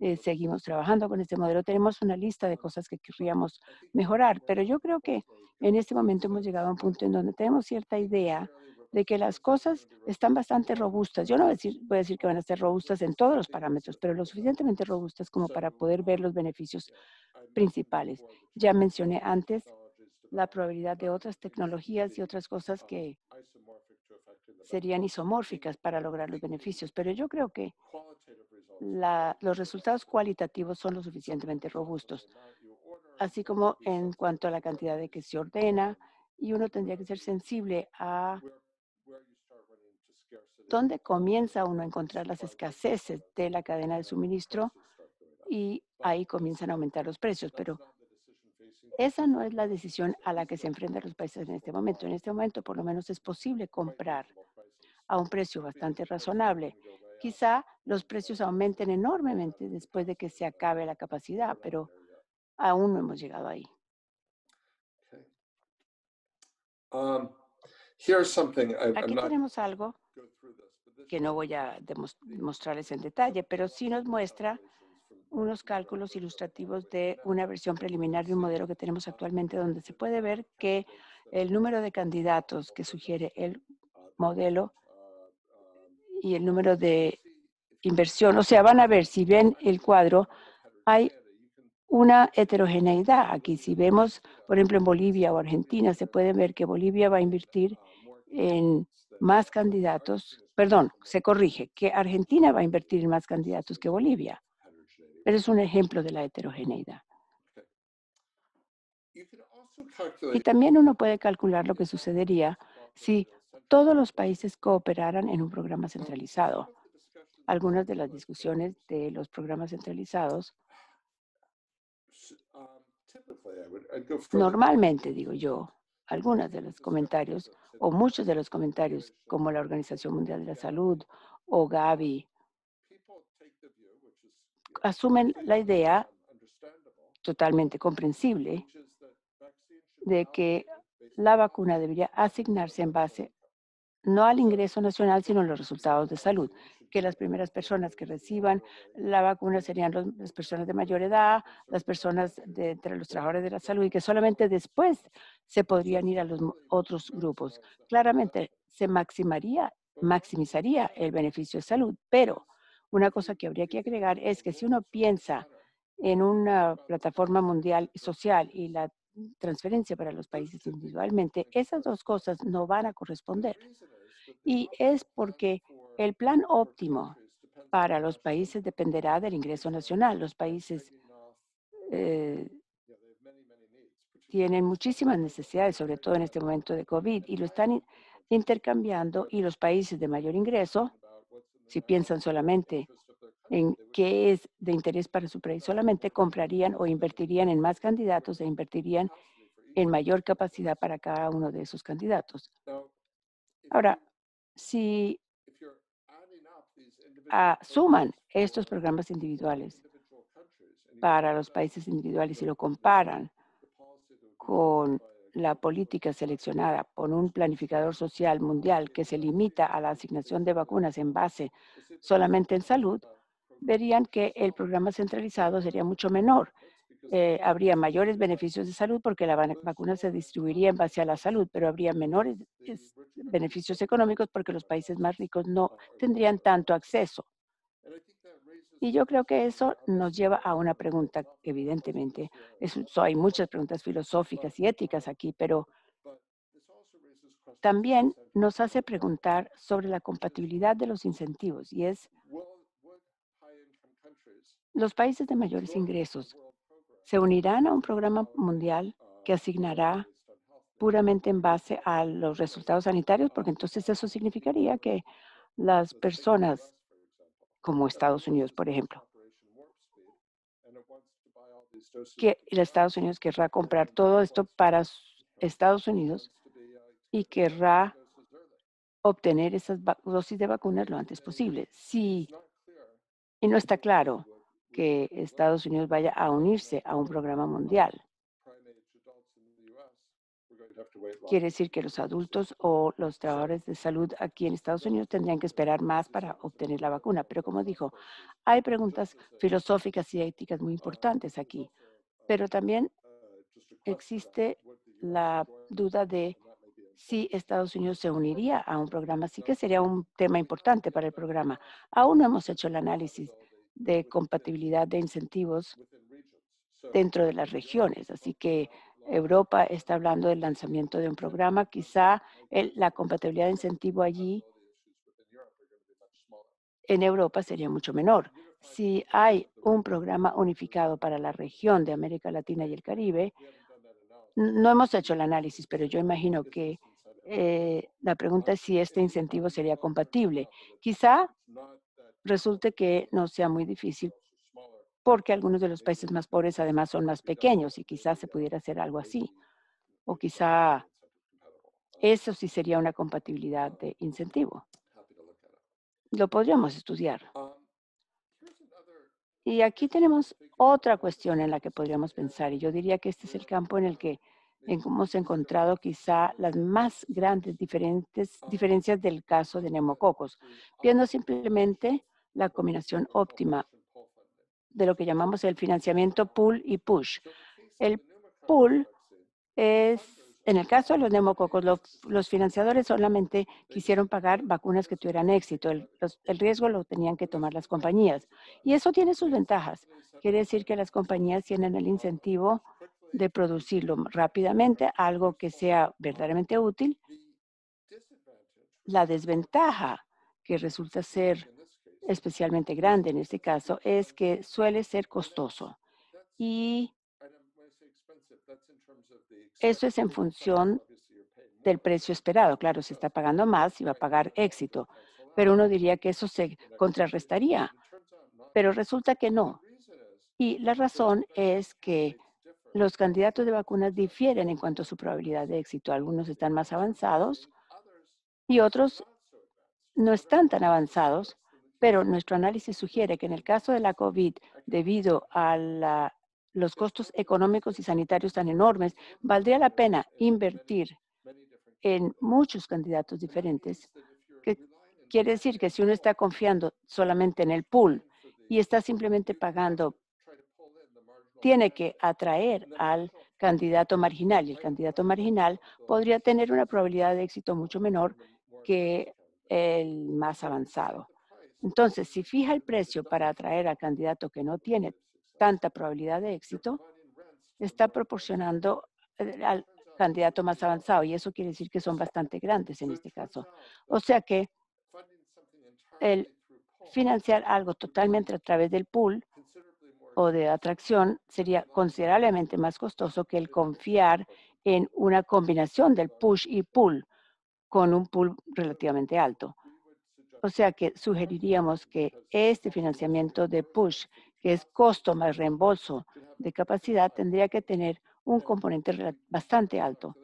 eh, seguimos trabajando con este modelo, tenemos una lista de cosas que querríamos mejorar, pero yo creo que en este momento hemos llegado a un punto en donde tenemos cierta idea de que las cosas están bastante robustas. Yo no voy a, decir, que van a ser robustas en todos los parámetros, pero lo suficientemente robustas como para poder ver los beneficios principales. Ya mencioné antes la probabilidad de otras tecnologías y otras cosas que serían isomórficas para lograr los beneficios, pero yo creo que los resultados cualitativos son lo suficientemente robustos, así como en cuanto a la cantidad de que se ordena, y uno tendría que ser sensible a donde comienza uno a encontrar las escaseces de la cadena de suministro y ahí comienzan a aumentar los precios. Pero esa no es la decisión a la que se enfrentan los países en este momento. En este momento, por lo menos, es posible comprar a un precio bastante razonable. Quizá los precios aumenten enormemente después de que se acabe la capacidad, pero aún no hemos llegado ahí. Um, Aquí tenemos algo que no voy a mostrarles en detalle, pero sí nos muestra unos cálculos ilustrativos de una versión preliminar de un modelo que tenemos actualmente, donde se puede ver que el número de candidatos que sugiere el modelo y el número de inversión, o sea, van a ver, si ven el cuadro, hay una heterogeneidad aquí. Si vemos, por ejemplo, en Bolivia o Argentina, se puede ver que Bolivia va a invertir en más candidatos perdón, se corrige, que Argentina va a invertir en más candidatos que Bolivia. Pero es un ejemplo de la heterogeneidad. Y también uno puede calcular lo que sucedería si todos los países cooperaran en un programa centralizado. Algunas de las discusiones de los programas centralizados Normalmente, digo yo, algunos de los comentarios o muchos de los comentarios, como la Organización Mundial de la Salud o Gavi, asumen la idea totalmente comprensible de que la vacuna debería asignarse en base no al ingreso nacional, sino a los resultados de salud que las primeras personas que reciban la vacuna serían las personas de mayor edad, las personas de, entre los trabajadores de la salud y que solamente después se podrían ir a los otros grupos. Claramente se maximaría, maximizaría el beneficio de salud, pero una cosa que habría que agregar es que si uno piensa en una plataforma mundial social y la transferencia para los países individualmente, esas dos cosas no van a corresponder. Y es porque el plan óptimo para los países dependerá del ingreso nacional. Los países eh, tienen muchísimas necesidades, sobre todo en este momento de COVID, y lo están intercambiando y los países de mayor ingreso, si piensan solamente en qué es de interés para su país, solamente comprarían o invertirían en más candidatos e invertirían en mayor capacidad para cada uno de esos candidatos. Ahora, si Ah, suman estos programas individuales para los países individuales y lo comparan con la política seleccionada por un planificador social mundial que se limita a la asignación de vacunas en base solamente en salud, verían que el programa centralizado sería mucho menor eh, habría mayores beneficios de salud porque la pues vacuna se distribuiría en base a la salud, pero habría menores pues beneficios económicos porque los países más ricos no tendrían tanto acceso. Y yo creo que eso nos lleva a una pregunta, evidentemente. eso hay muchas preguntas filosóficas y éticas aquí, pero también nos hace preguntar sobre la compatibilidad de los incentivos y es los países de mayores ingresos se unirán a un programa mundial que asignará puramente en base a los resultados sanitarios, porque entonces eso significaría que las personas como Estados Unidos, por ejemplo, que Estados Unidos querrá comprar todo esto para Estados Unidos y querrá obtener esas dosis de vacunas lo antes posible. Sí, y no está claro que Estados Unidos vaya a unirse a un programa mundial. Quiere decir que los adultos o los trabajadores de salud aquí en Estados Unidos tendrían que esperar más para obtener la vacuna. Pero como dijo, hay preguntas filosóficas y éticas muy importantes aquí. Pero también existe la duda de si Estados Unidos se uniría a un programa. Así que sería un tema importante para el programa. Aún no hemos hecho el análisis de compatibilidad de incentivos dentro de las regiones. Así que Europa está hablando del lanzamiento de un programa. Quizá la compatibilidad de incentivo allí en Europa sería mucho menor. Si hay un programa unificado para la región de América Latina y el Caribe, no hemos hecho el análisis, pero yo imagino que eh, la pregunta es si este incentivo sería compatible. Quizá resulte que no sea muy difícil porque algunos de los países más pobres además son más pequeños y quizás se pudiera hacer algo así. O quizá eso sí sería una compatibilidad de incentivo. Lo podríamos estudiar. Y aquí tenemos otra cuestión en la que podríamos pensar y yo diría que este es el campo en el que en hemos encontrado quizá las más grandes diferentes, ah. diferencias del caso de Nemococos. Ah, viendo simplemente la combinación óptima de lo que llamamos el financiamiento pull y push. El pull es, en el caso de los neumococos, los, financiadores solamente quisieron pagar vacunas que tuvieran éxito. el riesgo lo tenían que tomar las compañías. Y eso tiene sus ventajas. Quiere decir que las compañías tienen el incentivo de producirlo rápidamente, algo que sea verdaderamente útil. La desventaja que resulta ser especialmente grande en este caso es que suele ser costoso. Y eso es en función del precio esperado. Claro, se está pagando más y va a pagar éxito, pero uno diría que eso se contrarrestaría, pero resulta que no. Y la razón es que los candidatos de vacunas difieren en cuanto a su probabilidad de éxito. Algunos están más avanzados y otros no están tan avanzados, pero nuestro análisis sugiere que en el caso de la COVID, debido a los costos económicos y sanitarios tan enormes, valdría la pena invertir en muchos candidatos diferentes, que quiere decir que si uno está confiando solamente en el pool y está simplemente pagando tiene que atraer al candidato marginal y el candidato marginal podría tener una probabilidad de éxito mucho menor que el más avanzado. Entonces, si fija el precio para atraer al candidato que no tiene tanta probabilidad de éxito, está proporcionando eh, al candidato más avanzado y eso quiere decir que son bastante grandes en este caso. O sea que el financiar algo totalmente a través del pool o de atracción sería considerablemente más costoso que el confiar en una combinación del push y pull con un pull relativamente alto. O sea que sugeriríamos que este financiamiento de push, que es costo más reembolso de capacidad, tendría que tener un componente bastante alto.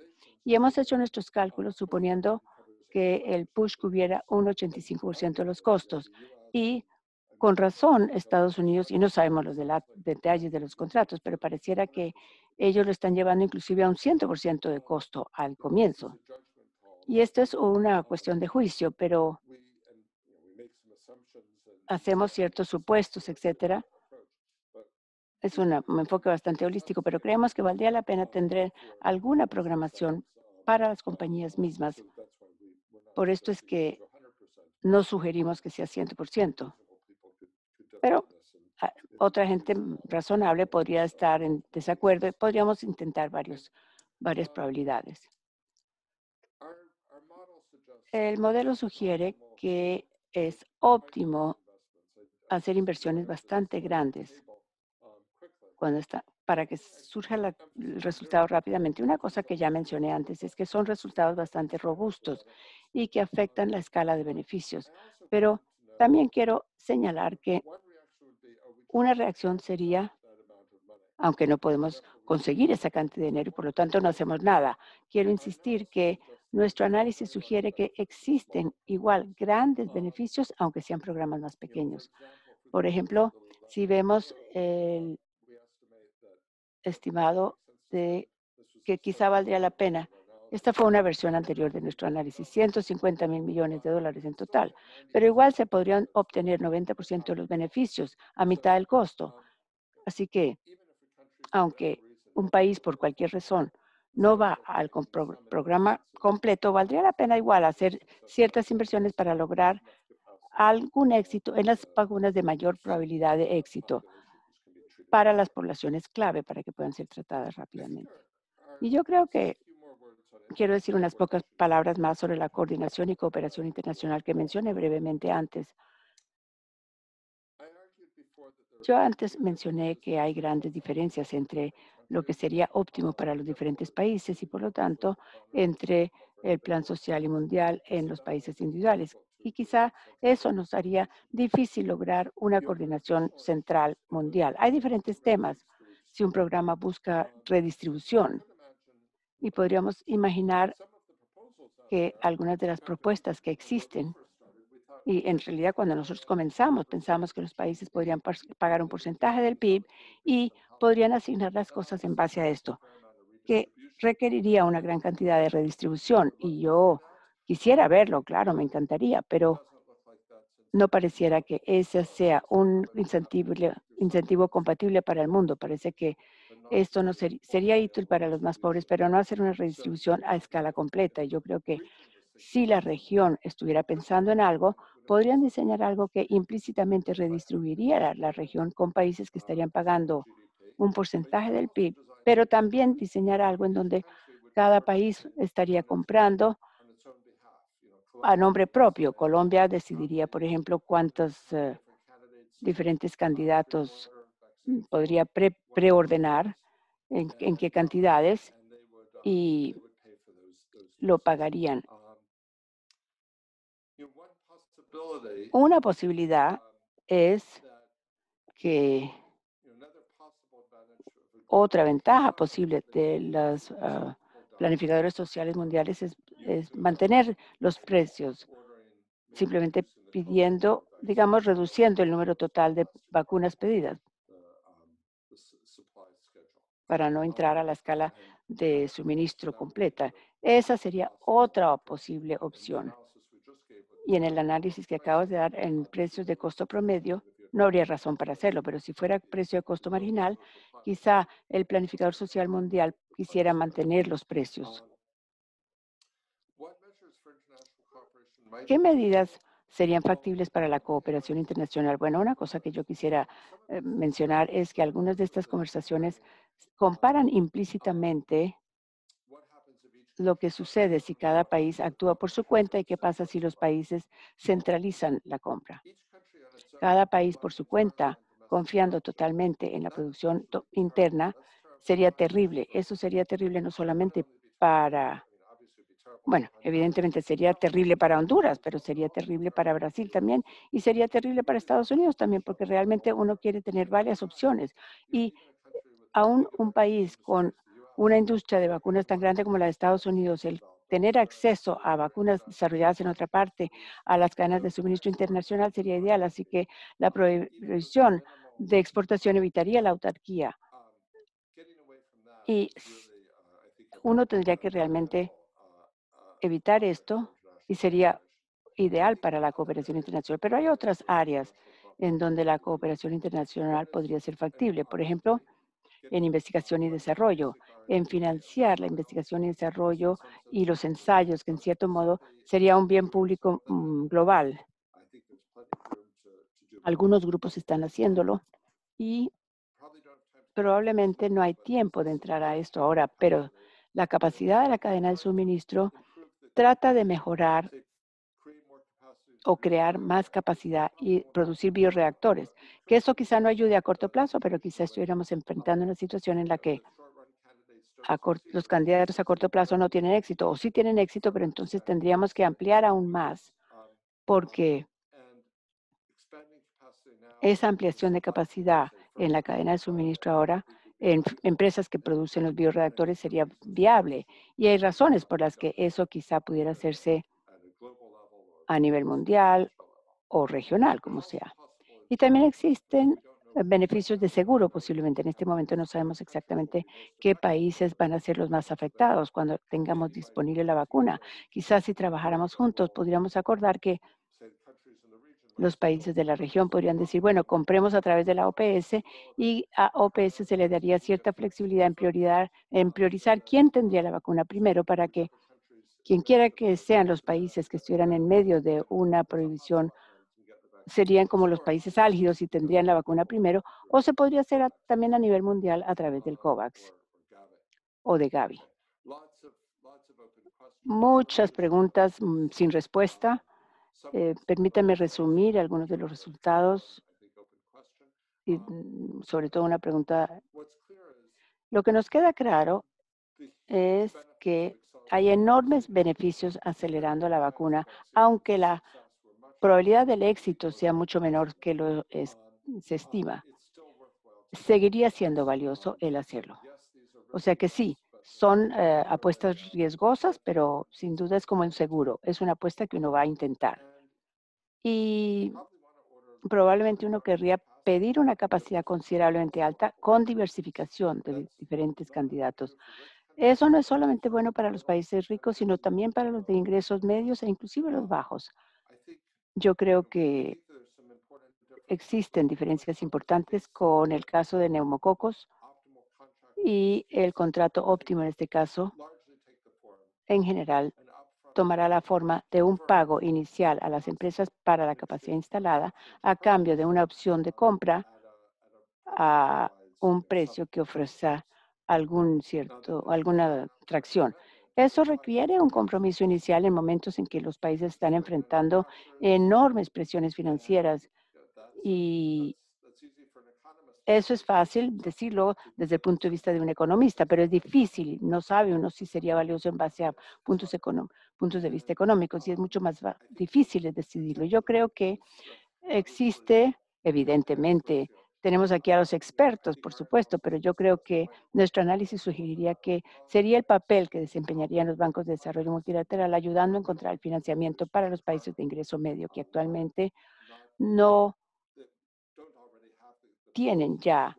Y hemos hecho nuestros cálculos suponiendo que el push cubriera un 85% de los costos y con razón Estados Unidos, y no sabemos los detalles de los contratos, pero pareciera que ellos lo están llevando inclusive a un 100% de costo al comienzo. Y esto es una cuestión de juicio, pero hacemos ciertos supuestos, etcétera. Es un enfoque bastante holístico, pero creemos que valdría la pena tener alguna programación para las compañías mismas. Por esto es que no sugerimos que sea 100%. Pero ah, otra gente razonable podría estar en desacuerdo y podríamos intentar varios, varias probabilidades. El modelo sugiere que es óptimo hacer inversiones bastante grandes um, cuando está, para que surja el resultado rápidamente. Una cosa que ya mencioné antes es que son resultados bastante robustos y que afectan la escala de beneficios. Pero también quiero señalar que una reacción sería, aunque no podemos conseguir esa cantidad de dinero y por lo tanto no hacemos nada. Quiero insistir que nuestro análisis sugiere que existen igual grandes beneficios, aunque sean programas más pequeños. Por ejemplo, si vemos el estimado de que quizá valdría la pena esta fue una versión anterior de nuestro análisis, 150 mil millones de dólares en total, pero igual se podrían obtener 90% de los beneficios a mitad del costo. Así que, aunque un país por cualquier razón no va al programa completo, valdría la pena igual hacer ciertas inversiones para lograr algún éxito en las vacunas de mayor probabilidad de éxito para las poblaciones clave para que puedan ser tratadas rápidamente. Y yo creo que quiero decir unas pocas palabras más sobre la coordinación y cooperación internacional que mencioné brevemente antes. Yo antes mencioné que hay grandes diferencias entre lo que sería óptimo para los diferentes países y, por lo tanto, entre el plan social y mundial en los países individuales. Y quizá eso nos haría difícil lograr una coordinación central mundial. Hay diferentes temas. Si un programa busca redistribución, y podríamos imaginar que algunas de las propuestas que existen, y en realidad cuando nosotros comenzamos pensamos que los países podrían pagar un porcentaje del PIB y podrían asignar las cosas en base a esto, que requeriría una gran cantidad de redistribución y yo quisiera verlo, claro, me encantaría, pero no pareciera que ese sea un incentivo, incentivo compatible para el mundo. Parece que esto no sería útil para los más pobres, pero no hacer una redistribución a escala completa. yo creo que si la región estuviera pensando en algo, pues podrían diseñar algo que implícitamente pues redistribuiría la, región con países que estarían pagando un porcentaje del PIB, pero también diseñar algo en donde cada país estaría comprando a nombre propio. Colombia decidiría, por ejemplo, cuántos eh, diferentes candidatos podría preordenar en, qué cantidades y lo pagarían. Una posibilidad es que otra ventaja posible de los ah, planificadores sociales mundiales es, mantener los precios, simplemente pidiendo, digamos, reduciendo el número total de vacunas pedidas para no entrar a la escala de suministro completa. Esa sería otra posible opción. Y en el análisis que acabas de dar en precios de costo promedio, no habría razón para hacerlo, pero si fuera precio de costo marginal, quizá el planificador social mundial quisiera mantener los precios. ¿Qué medidas serían factibles para la cooperación internacional? Bueno, una cosa que yo quisiera eh, mencionar es que algunas de estas conversaciones comparan implícitamente lo que sucede si cada país actúa por su cuenta y qué pasa si los países centralizan la compra. Cada país por su cuenta, confiando totalmente en la producción interna, sería terrible. Eso sería terrible no solamente para, bueno, evidentemente sería terrible para Honduras, pero sería terrible para Brasil también y sería terrible para Estados Unidos también, porque realmente uno quiere tener varias opciones y aún un país con una industria de vacunas tan grande como la de Estados Unidos, el tener acceso a vacunas desarrolladas en otra parte, a las cadenas de suministro internacional sería ideal. Así que la prohibición de exportación evitaría la autarquía. Y uno tendría que realmente evitar esto y sería ideal para la cooperación internacional. Pero hay otras áreas en donde la cooperación internacional podría ser factible. Por ejemplo, en investigación y desarrollo, en financiar la investigación y desarrollo y los ensayos, que en cierto modo sería un bien público mm, global. Algunos grupos están haciéndolo y probablemente no hay tiempo de entrar a esto ahora, pero la capacidad de la cadena de suministro trata de mejorar o crear más capacidad y producir bioreactores. Que eso quizá no ayude a corto plazo, pero quizá estuviéramos enfrentando una situación en la que a los candidatos a corto plazo no tienen éxito, o sí tienen éxito, pero entonces tendríamos que ampliar aún más, porque esa ampliación de capacidad en la cadena de suministro ahora en empresas que producen los bioreactores sería viable. Y hay razones por las que eso quizá pudiera hacerse a nivel mundial o regional, como sea. Y también existen eh, beneficios de seguro posiblemente. En este momento no sabemos exactamente qué países van a ser los más afectados cuando tengamos disponible la vacuna. Quizás si trabajáramos juntos podríamos acordar que los países de la región podrían decir, bueno, compremos a través de la OPS y a OPS se le daría cierta flexibilidad en, prioridad, en priorizar quién tendría la vacuna primero para que quien quiera que sean los países que estuvieran en medio de una prohibición, serían como los países álgidos y tendrían la vacuna primero, o se podría hacer también a nivel mundial a través del COVAX o de Gavi. Muchas preguntas mm, sin respuesta. Eh, permítanme resumir algunos de los resultados y mm, sobre todo una pregunta. Lo que nos queda claro es que hay enormes beneficios acelerando la vacuna, aunque la probabilidad del éxito sea mucho menor que lo se estima. Seguiría siendo valioso el hacerlo. O sea que sí, son eh, apuestas riesgosas, pero sin duda es como el seguro. Es una apuesta que uno va a intentar. Y probablemente uno querría pedir una capacidad considerablemente alta con diversificación de diferentes candidatos. Eso no es solamente bueno para los países ricos, sino también para los de ingresos medios e inclusive los bajos. Yo creo que existen diferencias importantes con el caso de neumococos y el contrato óptimo en este caso, en general, tomará la forma de un pago inicial a las empresas para la capacidad instalada a cambio de una opción de compra a un precio que ofrezca algún cierto, alguna tracción. Eso requiere un compromiso inicial en momentos en que los países están enfrentando enormes presiones financieras y eso es fácil decirlo desde el punto de vista de un economista, pero es difícil. No sabe uno si sería valioso en base a puntos, puntos de vista económicos y es mucho más difícil decidirlo. Yo creo que existe, evidentemente, tenemos aquí a los expertos, por supuesto, pero yo creo que nuestro análisis sugeriría que sería el papel que desempeñarían los bancos de desarrollo multilateral ayudando a encontrar el financiamiento para los países de ingreso medio que actualmente no tienen ya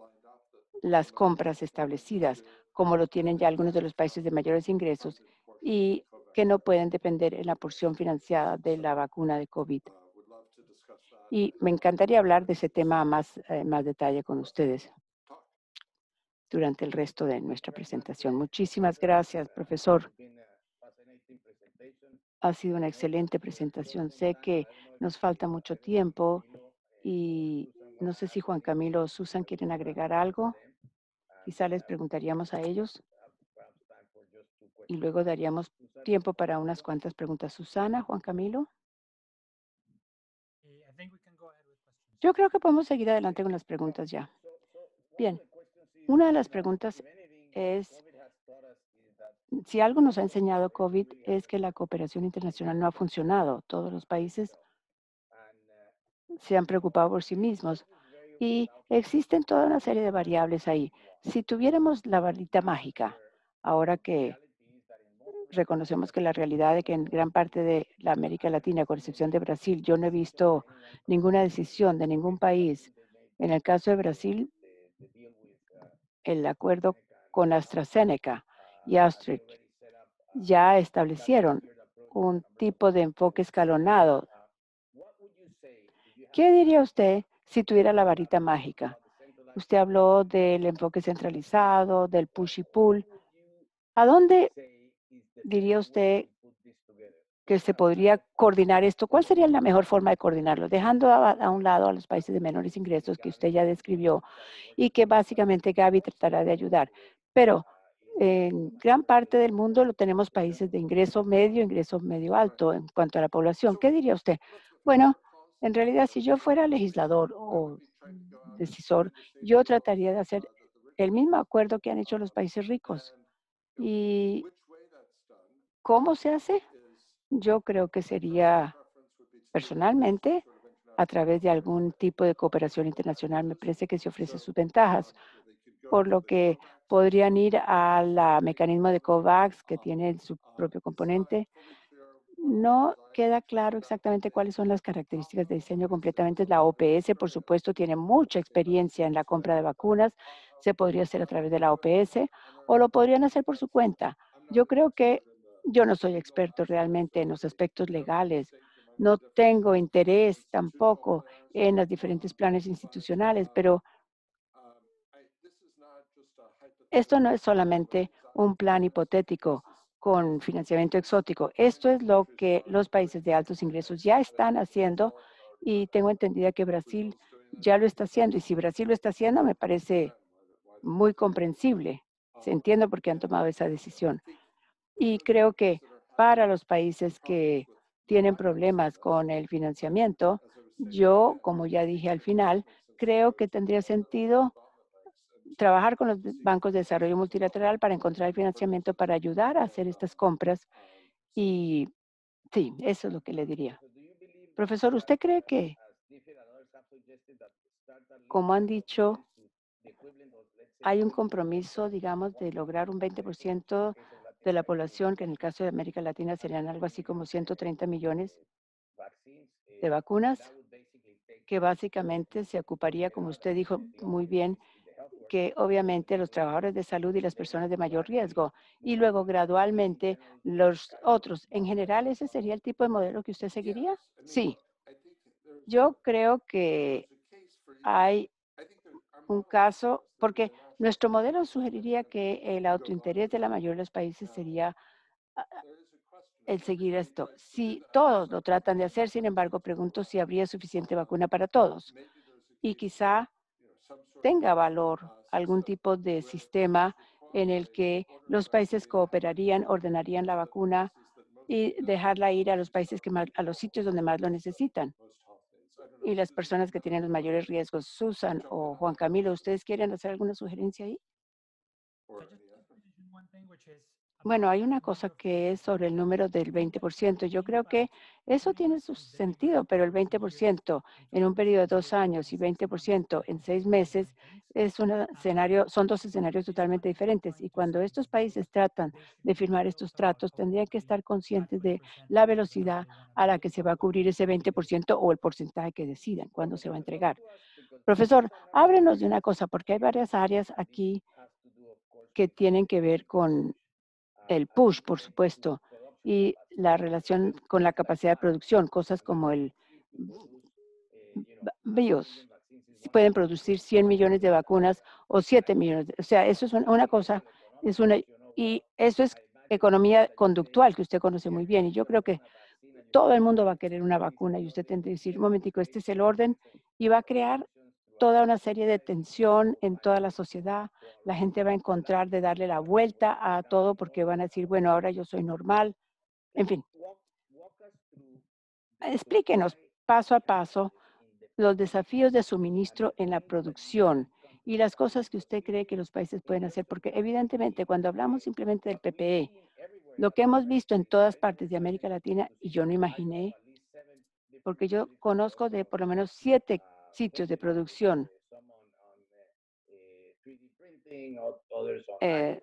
las compras establecidas, como lo tienen ya algunos de los países de mayores ingresos y que no pueden depender en la porción financiada de la vacuna de COVID. Y me encantaría hablar de ese tema más, eh, más detalle con ustedes durante el resto de nuestra presentación. Muchísimas gracias, profesor. Ha sido una excelente presentación. Sé que nos falta mucho tiempo y no sé si Juan Camilo o Susan quieren agregar algo. Quizá les preguntaríamos a ellos y luego daríamos tiempo para unas cuantas preguntas. Susana, Juan Camilo. Yo creo que podemos seguir adelante con las preguntas ya. Bien, una de las preguntas es, si algo nos ha enseñado COVID es que la cooperación internacional no ha funcionado. Todos los países se han preocupado por sí mismos y existen toda una serie de variables ahí. Si tuviéramos la varita mágica, ahora que reconocemos que la realidad de que en gran parte de la América Latina, con excepción de Brasil, yo no he visto ninguna decisión de ningún país. En el caso de Brasil, el acuerdo con AstraZeneca y Astrid ya establecieron un tipo de enfoque escalonado. ¿Qué diría usted si tuviera la varita mágica? Usted habló del enfoque centralizado, del push y pull. ¿A dónde diría usted que se podría coordinar esto? ¿Cuál sería la mejor forma de coordinarlo? Dejando a, un lado a los países de menores ingresos que usted ya describió y que básicamente Gaby tratará de ayudar. Pero en gran parte del mundo lo tenemos países de ingreso medio, ingreso medio alto en cuanto a la población. ¿Qué diría usted? Bueno, en realidad si yo fuera legislador o decisor, yo trataría de hacer el mismo acuerdo que han hecho los países ricos y ¿Cómo se hace? Yo creo que sería personalmente a través de algún tipo de cooperación internacional. Me parece que se ofrece sus ventajas, por lo que podrían ir al mecanismo de COVAX que tiene su propio componente. No queda claro exactamente cuáles son las características de diseño completamente. La OPS, por supuesto, tiene mucha experiencia en la compra de vacunas. Se podría hacer a través de la OPS o lo podrían hacer por su cuenta. Yo creo que yo no soy experto realmente en los aspectos legales. No tengo interés tampoco en los diferentes planes institucionales, pero esto no es solamente un plan hipotético con financiamiento exótico. Esto es lo que los países de altos ingresos ya están haciendo y tengo entendida que Brasil ya lo está haciendo. Y si Brasil lo está haciendo, me parece muy comprensible. Se entiende por qué han tomado esa decisión. Y creo que para los países que tienen problemas con el financiamiento, yo, como ya dije al final, creo que tendría sentido trabajar con los bancos de desarrollo multilateral para encontrar el financiamiento para ayudar a hacer estas compras. Y sí, eso es lo que le diría. Profesor, ¿usted cree que, como han dicho, hay un compromiso, digamos, de lograr un 20% de la población, que en el caso de América Latina serían algo así como 130 millones de eh, vacunas, que básicamente se ocuparía, como usted dijo muy bien, que obviamente los trabajadores de salud y las personas de mayor riesgo y luego gradualmente los otros. En general, ¿ese sería el tipo de modelo que usted seguiría? Sí. Yo creo que hay un caso, porque nuestro modelo sugeriría que el autointerés de la mayoría de los países sería ah, ah, el seguir esto. Si todos lo tratan de hacer, sin embargo, pregunto si habría suficiente vacuna para todos. Y quizá tenga valor algún tipo de sistema en el que los países cooperarían, ordenarían la vacuna y dejarla ir a los países que a los sitios donde más lo necesitan y las personas que tienen los mayores riesgos. Susan o Juan Camilo, ¿ustedes quieren hacer alguna sugerencia ahí? Pues bueno, hay una cosa que es sobre el número del 20%. Yo creo que eso tiene su sentido, pero el 20% en un periodo de dos años y 20% en seis meses es un escenario, son dos escenarios totalmente diferentes. Y cuando estos países tratan de firmar estos tratos, tendrían que estar conscientes de la velocidad a la que se va a cubrir ese 20% o el porcentaje que decidan cuándo se va a entregar. Profesor, ábrenos de una cosa, porque hay varias áreas aquí que tienen que ver con el push, por supuesto, y la relación con la capacidad de producción, cosas como el BIOS. Pueden producir 100 millones de vacunas o 7 millones. O sea, eso es una cosa, es una, y eso es economía conductual que usted conoce muy bien. Y yo creo que todo el mundo va a querer una vacuna y usted tiene que decir, un momentico, este es el orden y va a crear toda una serie de tensión en toda la sociedad. La gente va a encontrar de darle la vuelta a todo porque van a decir, bueno, ahora yo soy normal. En fin, explíquenos paso a paso los desafíos de suministro en la producción y las cosas que usted cree que los países pueden hacer, porque evidentemente cuando hablamos simplemente del PPE, lo que hemos visto en todas partes de América Latina, y yo no imaginé, porque yo conozco de por lo menos siete sitios de producción, eh,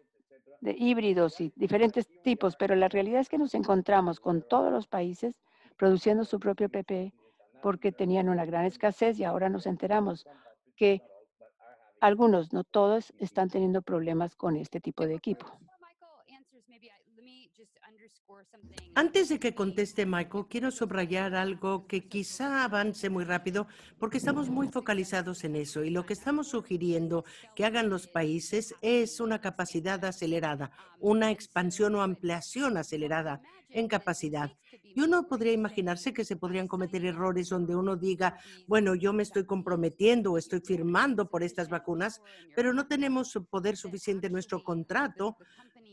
de híbridos y diferentes tipos, pero la realidad es que nos encontramos con todos los países produciendo su propio PP porque tenían una gran escasez y ahora nos enteramos que algunos, no todos, están teniendo problemas con este tipo de equipo. Antes de que conteste Michael, quiero subrayar algo que quizá avance muy rápido porque estamos muy focalizados en eso y lo que estamos sugiriendo que hagan los países es una capacidad acelerada, una expansión o ampliación acelerada en capacidad. Y uno podría imaginarse que se podrían cometer errores donde uno diga, bueno, yo me estoy comprometiendo o estoy firmando por estas vacunas, pero no tenemos poder suficiente en nuestro contrato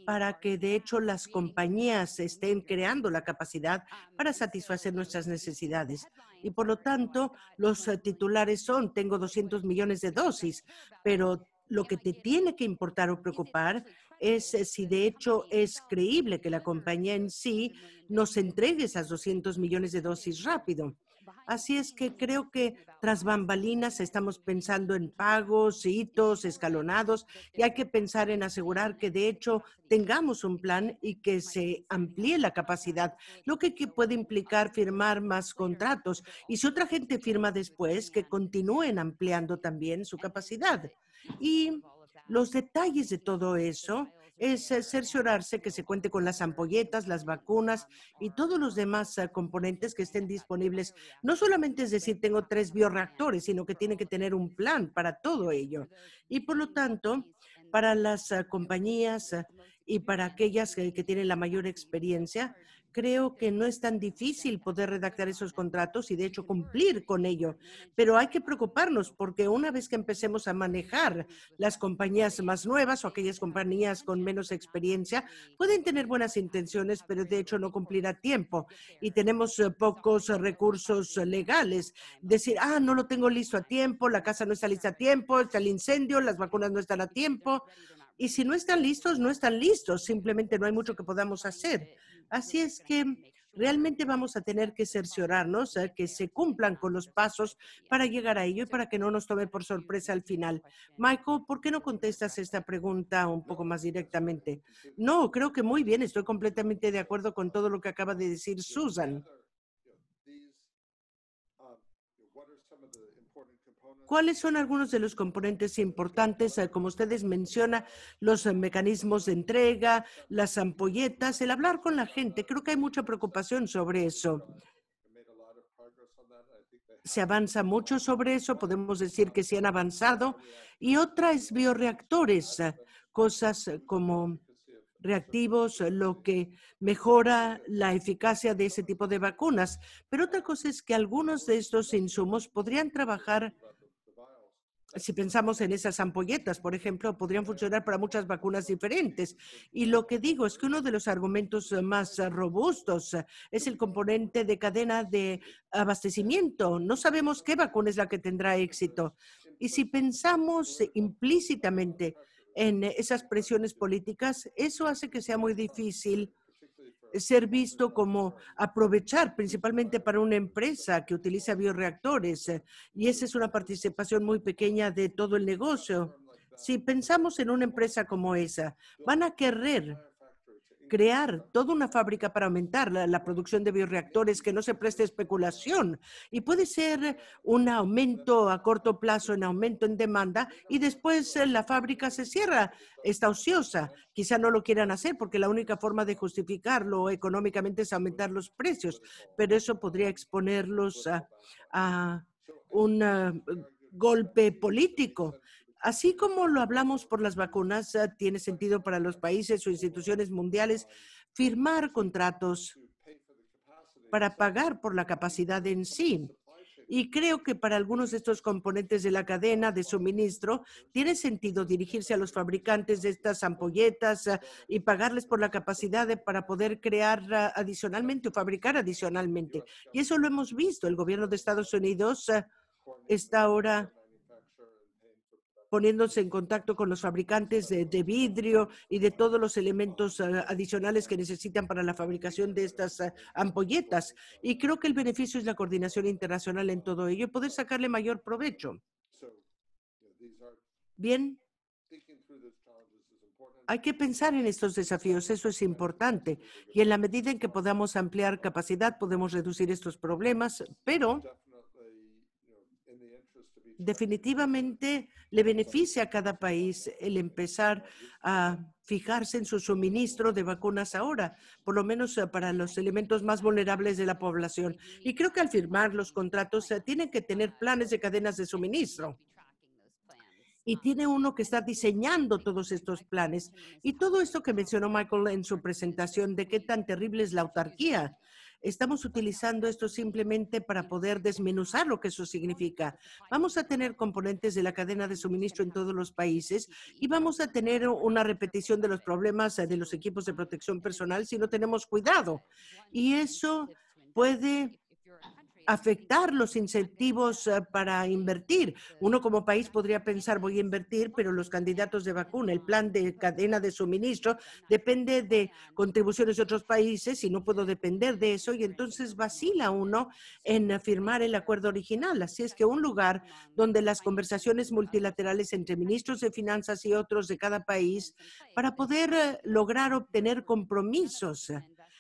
para que de hecho las compañías estén creando la capacidad para satisfacer nuestras necesidades. Y por lo tanto, los eh, titulares son, tengo 200 millones de dosis, pero lo que te tiene que importar o preocupar es eh, si de hecho es creíble que la compañía en sí nos entregue esas 200 millones de dosis rápido. Así es que creo que tras bambalinas estamos pensando en pagos, hitos, escalonados, y hay que pensar en asegurar que de hecho tengamos un plan y que se amplíe la capacidad, lo que puede implicar firmar más contratos. Y si otra gente firma después, que continúen ampliando también su capacidad. Y los detalles de todo eso es cerciorarse que se cuente con las ampolletas, las vacunas y todos los demás eh, componentes que estén disponibles. No solamente es decir, tengo tres bioreactores, sino que tiene que tener un plan para todo ello. Y por lo tanto, para las eh, compañías eh, y para aquellas que, tienen la mayor experiencia, creo que no es tan difícil poder redactar esos contratos y de hecho cumplir con ello. Pero hay que preocuparnos porque una vez que empecemos a manejar las compañías más nuevas o aquellas compañías con menos experiencia, pueden tener buenas intenciones, pero de hecho no cumplir a tiempo. Y tenemos eh, pocos recursos legales. Decir, ah, no lo tengo listo a tiempo, la casa no está lista a tiempo, está el incendio, las vacunas no están a tiempo. Y si no están listos, no están listos. Simplemente no hay mucho que podamos hacer. Así es que realmente vamos a tener que cerciorarnos de eh, que se cumplan con los pasos para llegar a ello y para que no nos tome por sorpresa al final. Michael, ¿por qué no contestas esta pregunta un poco más directamente? No, creo que muy bien, estoy completamente de acuerdo con todo lo que acaba de decir Susan. ¿Cuáles son algunos de los componentes importantes? Eh, como ustedes mencionan, los eh, mecanismos de entrega, las ampolletas, el hablar con la gente. Creo que hay mucha preocupación sobre eso se avanza mucho sobre eso, podemos decir que se han avanzado. Y otra es bioreactores, eh, cosas como reactivos, lo que mejora la eficacia de ese tipo de vacunas. Pero otra cosa es que algunos de estos insumos podrían trabajar si pensamos en esas ampolletas, por ejemplo, podrían funcionar para muchas vacunas diferentes. Y lo que digo es que uno de los argumentos eh, más eh, robustos eh, es el componente de cadena de abastecimiento. No sabemos qué vacuna es la que tendrá éxito. Y si pensamos implícitamente en esas presiones políticas, eso hace que sea muy difícil ser visto como aprovechar, principalmente para una empresa que utiliza bioreactores. Eh, y esa es una participación muy pequeña de todo el negocio. Si pensamos en una empresa como esa, van a querer crear toda una fábrica para aumentar la, producción de bioreactores, que no se preste especulación. Y puede ser un aumento a corto plazo, un aumento en demanda, y después eh, la fábrica se cierra, está ociosa. Quizá no lo quieran hacer porque la única forma de justificarlo económicamente es aumentar los precios, pero eso podría exponerlos a un eh, golpe político así como lo hablamos por las vacunas, eh, tiene sentido para los países o instituciones mundiales firmar contratos para pagar por la capacidad en sí. Y creo que para algunos de estos componentes de la cadena de suministro tiene sentido dirigirse a los fabricantes de estas ampolletas eh, y pagarles por la capacidad para poder crear eh, adicionalmente o fabricar adicionalmente. Y eso lo hemos visto. El gobierno de Estados Unidos está ahora poniéndose en contacto con los fabricantes de, vidrio y de todos los elementos eh, adicionales que necesitan para la fabricación de estas eh, ampolletas. Y creo que el beneficio es la coordinación internacional en todo ello y poder sacarle mayor provecho. Bien, hay que pensar en estos desafíos, eso es importante. Y en la medida en que podamos ampliar capacidad, podemos reducir estos problemas, pero definitivamente le beneficia a cada país el empezar a fijarse en su suministro de vacunas ahora, por lo menos eh, para los elementos más vulnerables de la población. Y creo que al firmar los contratos tienen que tener planes de cadenas de suministro y tiene uno que está diseñando todos estos planes. Y todo esto que mencionó Michael en su presentación de qué tan terrible es la autarquía Estamos utilizando esto simplemente para poder desmenuzar lo que eso significa. Vamos a tener componentes de la cadena de suministro en todos los países y vamos a tener una repetición de los problemas eh, de los equipos de protección personal si no tenemos cuidado. Y eso puede afectar los incentivos eh, para invertir. Uno como país podría pensar voy a invertir, pero los candidatos de vacuna, el plan de cadena de suministro depende de contribuciones de otros países y no puedo depender de eso y entonces vacila uno en eh, firmar el acuerdo original. Así es que un lugar donde las conversaciones multilaterales entre ministros de finanzas y otros de cada país para poder eh, lograr obtener compromisos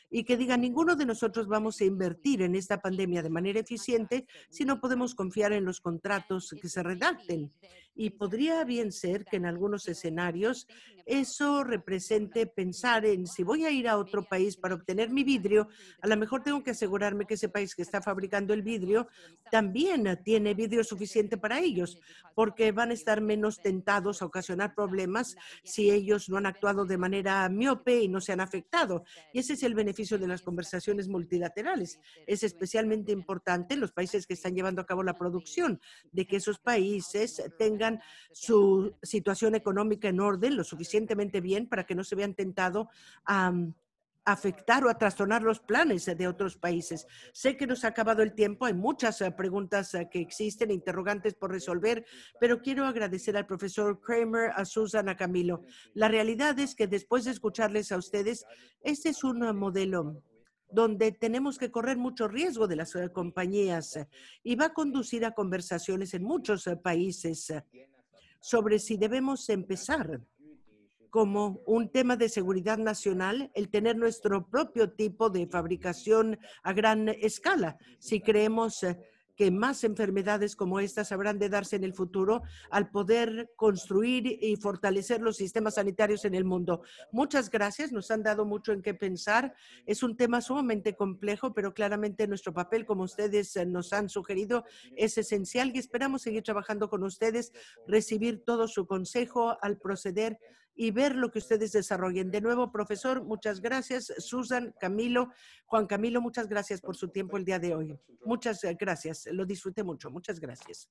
y que diga ninguno de nosotros vamos a invertir en esta pandemia de manera eficiente si no podemos confiar en los contratos que se redacten. Y podría bien ser que en algunos escenarios eso represente pensar en si voy a ir a otro país para obtener mi vidrio, a lo mejor tengo que asegurarme que ese país que está fabricando el vidrio también tiene vidrio suficiente para ellos, porque van a estar menos tentados a ocasionar problemas si ellos no han actuado de manera miope y no se han afectado. Y ese es el beneficio de las conversaciones multilaterales. Es especialmente importante en los países que están llevando a cabo la producción, de que esos países tengan su situación económica en orden, lo suficientemente bien para que no se vean tentado a mm, afectar o a trastornar los planes de otros países. Sé que nos ha acabado el tiempo, hay muchas eh, preguntas eh, que existen, interrogantes por resolver, pero quiero agradecer al profesor Kramer, a susana Camilo. La realidad es que después de escucharles a ustedes, este es un modelo donde tenemos que correr mucho riesgo de las eh, compañías eh, y va a conducir a conversaciones en muchos eh, países sobre si debemos empezar como un tema de seguridad nacional el tener nuestro propio tipo de fabricación a gran escala, si creemos que más enfermedades como estas habrán de darse en el futuro al poder construir y fortalecer los sistemas sanitarios en el mundo. Muchas gracias, nos han dado mucho en qué pensar. Es un tema sumamente complejo, pero claramente nuestro papel, como ustedes eh, nos han sugerido, es esencial y esperamos seguir trabajando con ustedes, recibir todo su consejo al proceder y ver lo que ustedes desarrollen. De nuevo, profesor, muchas gracias. Susan, Camilo, Juan Camilo, muchas gracias por su tiempo el día de hoy. Muchas eh, gracias. Lo disfruté mucho. Muchas gracias.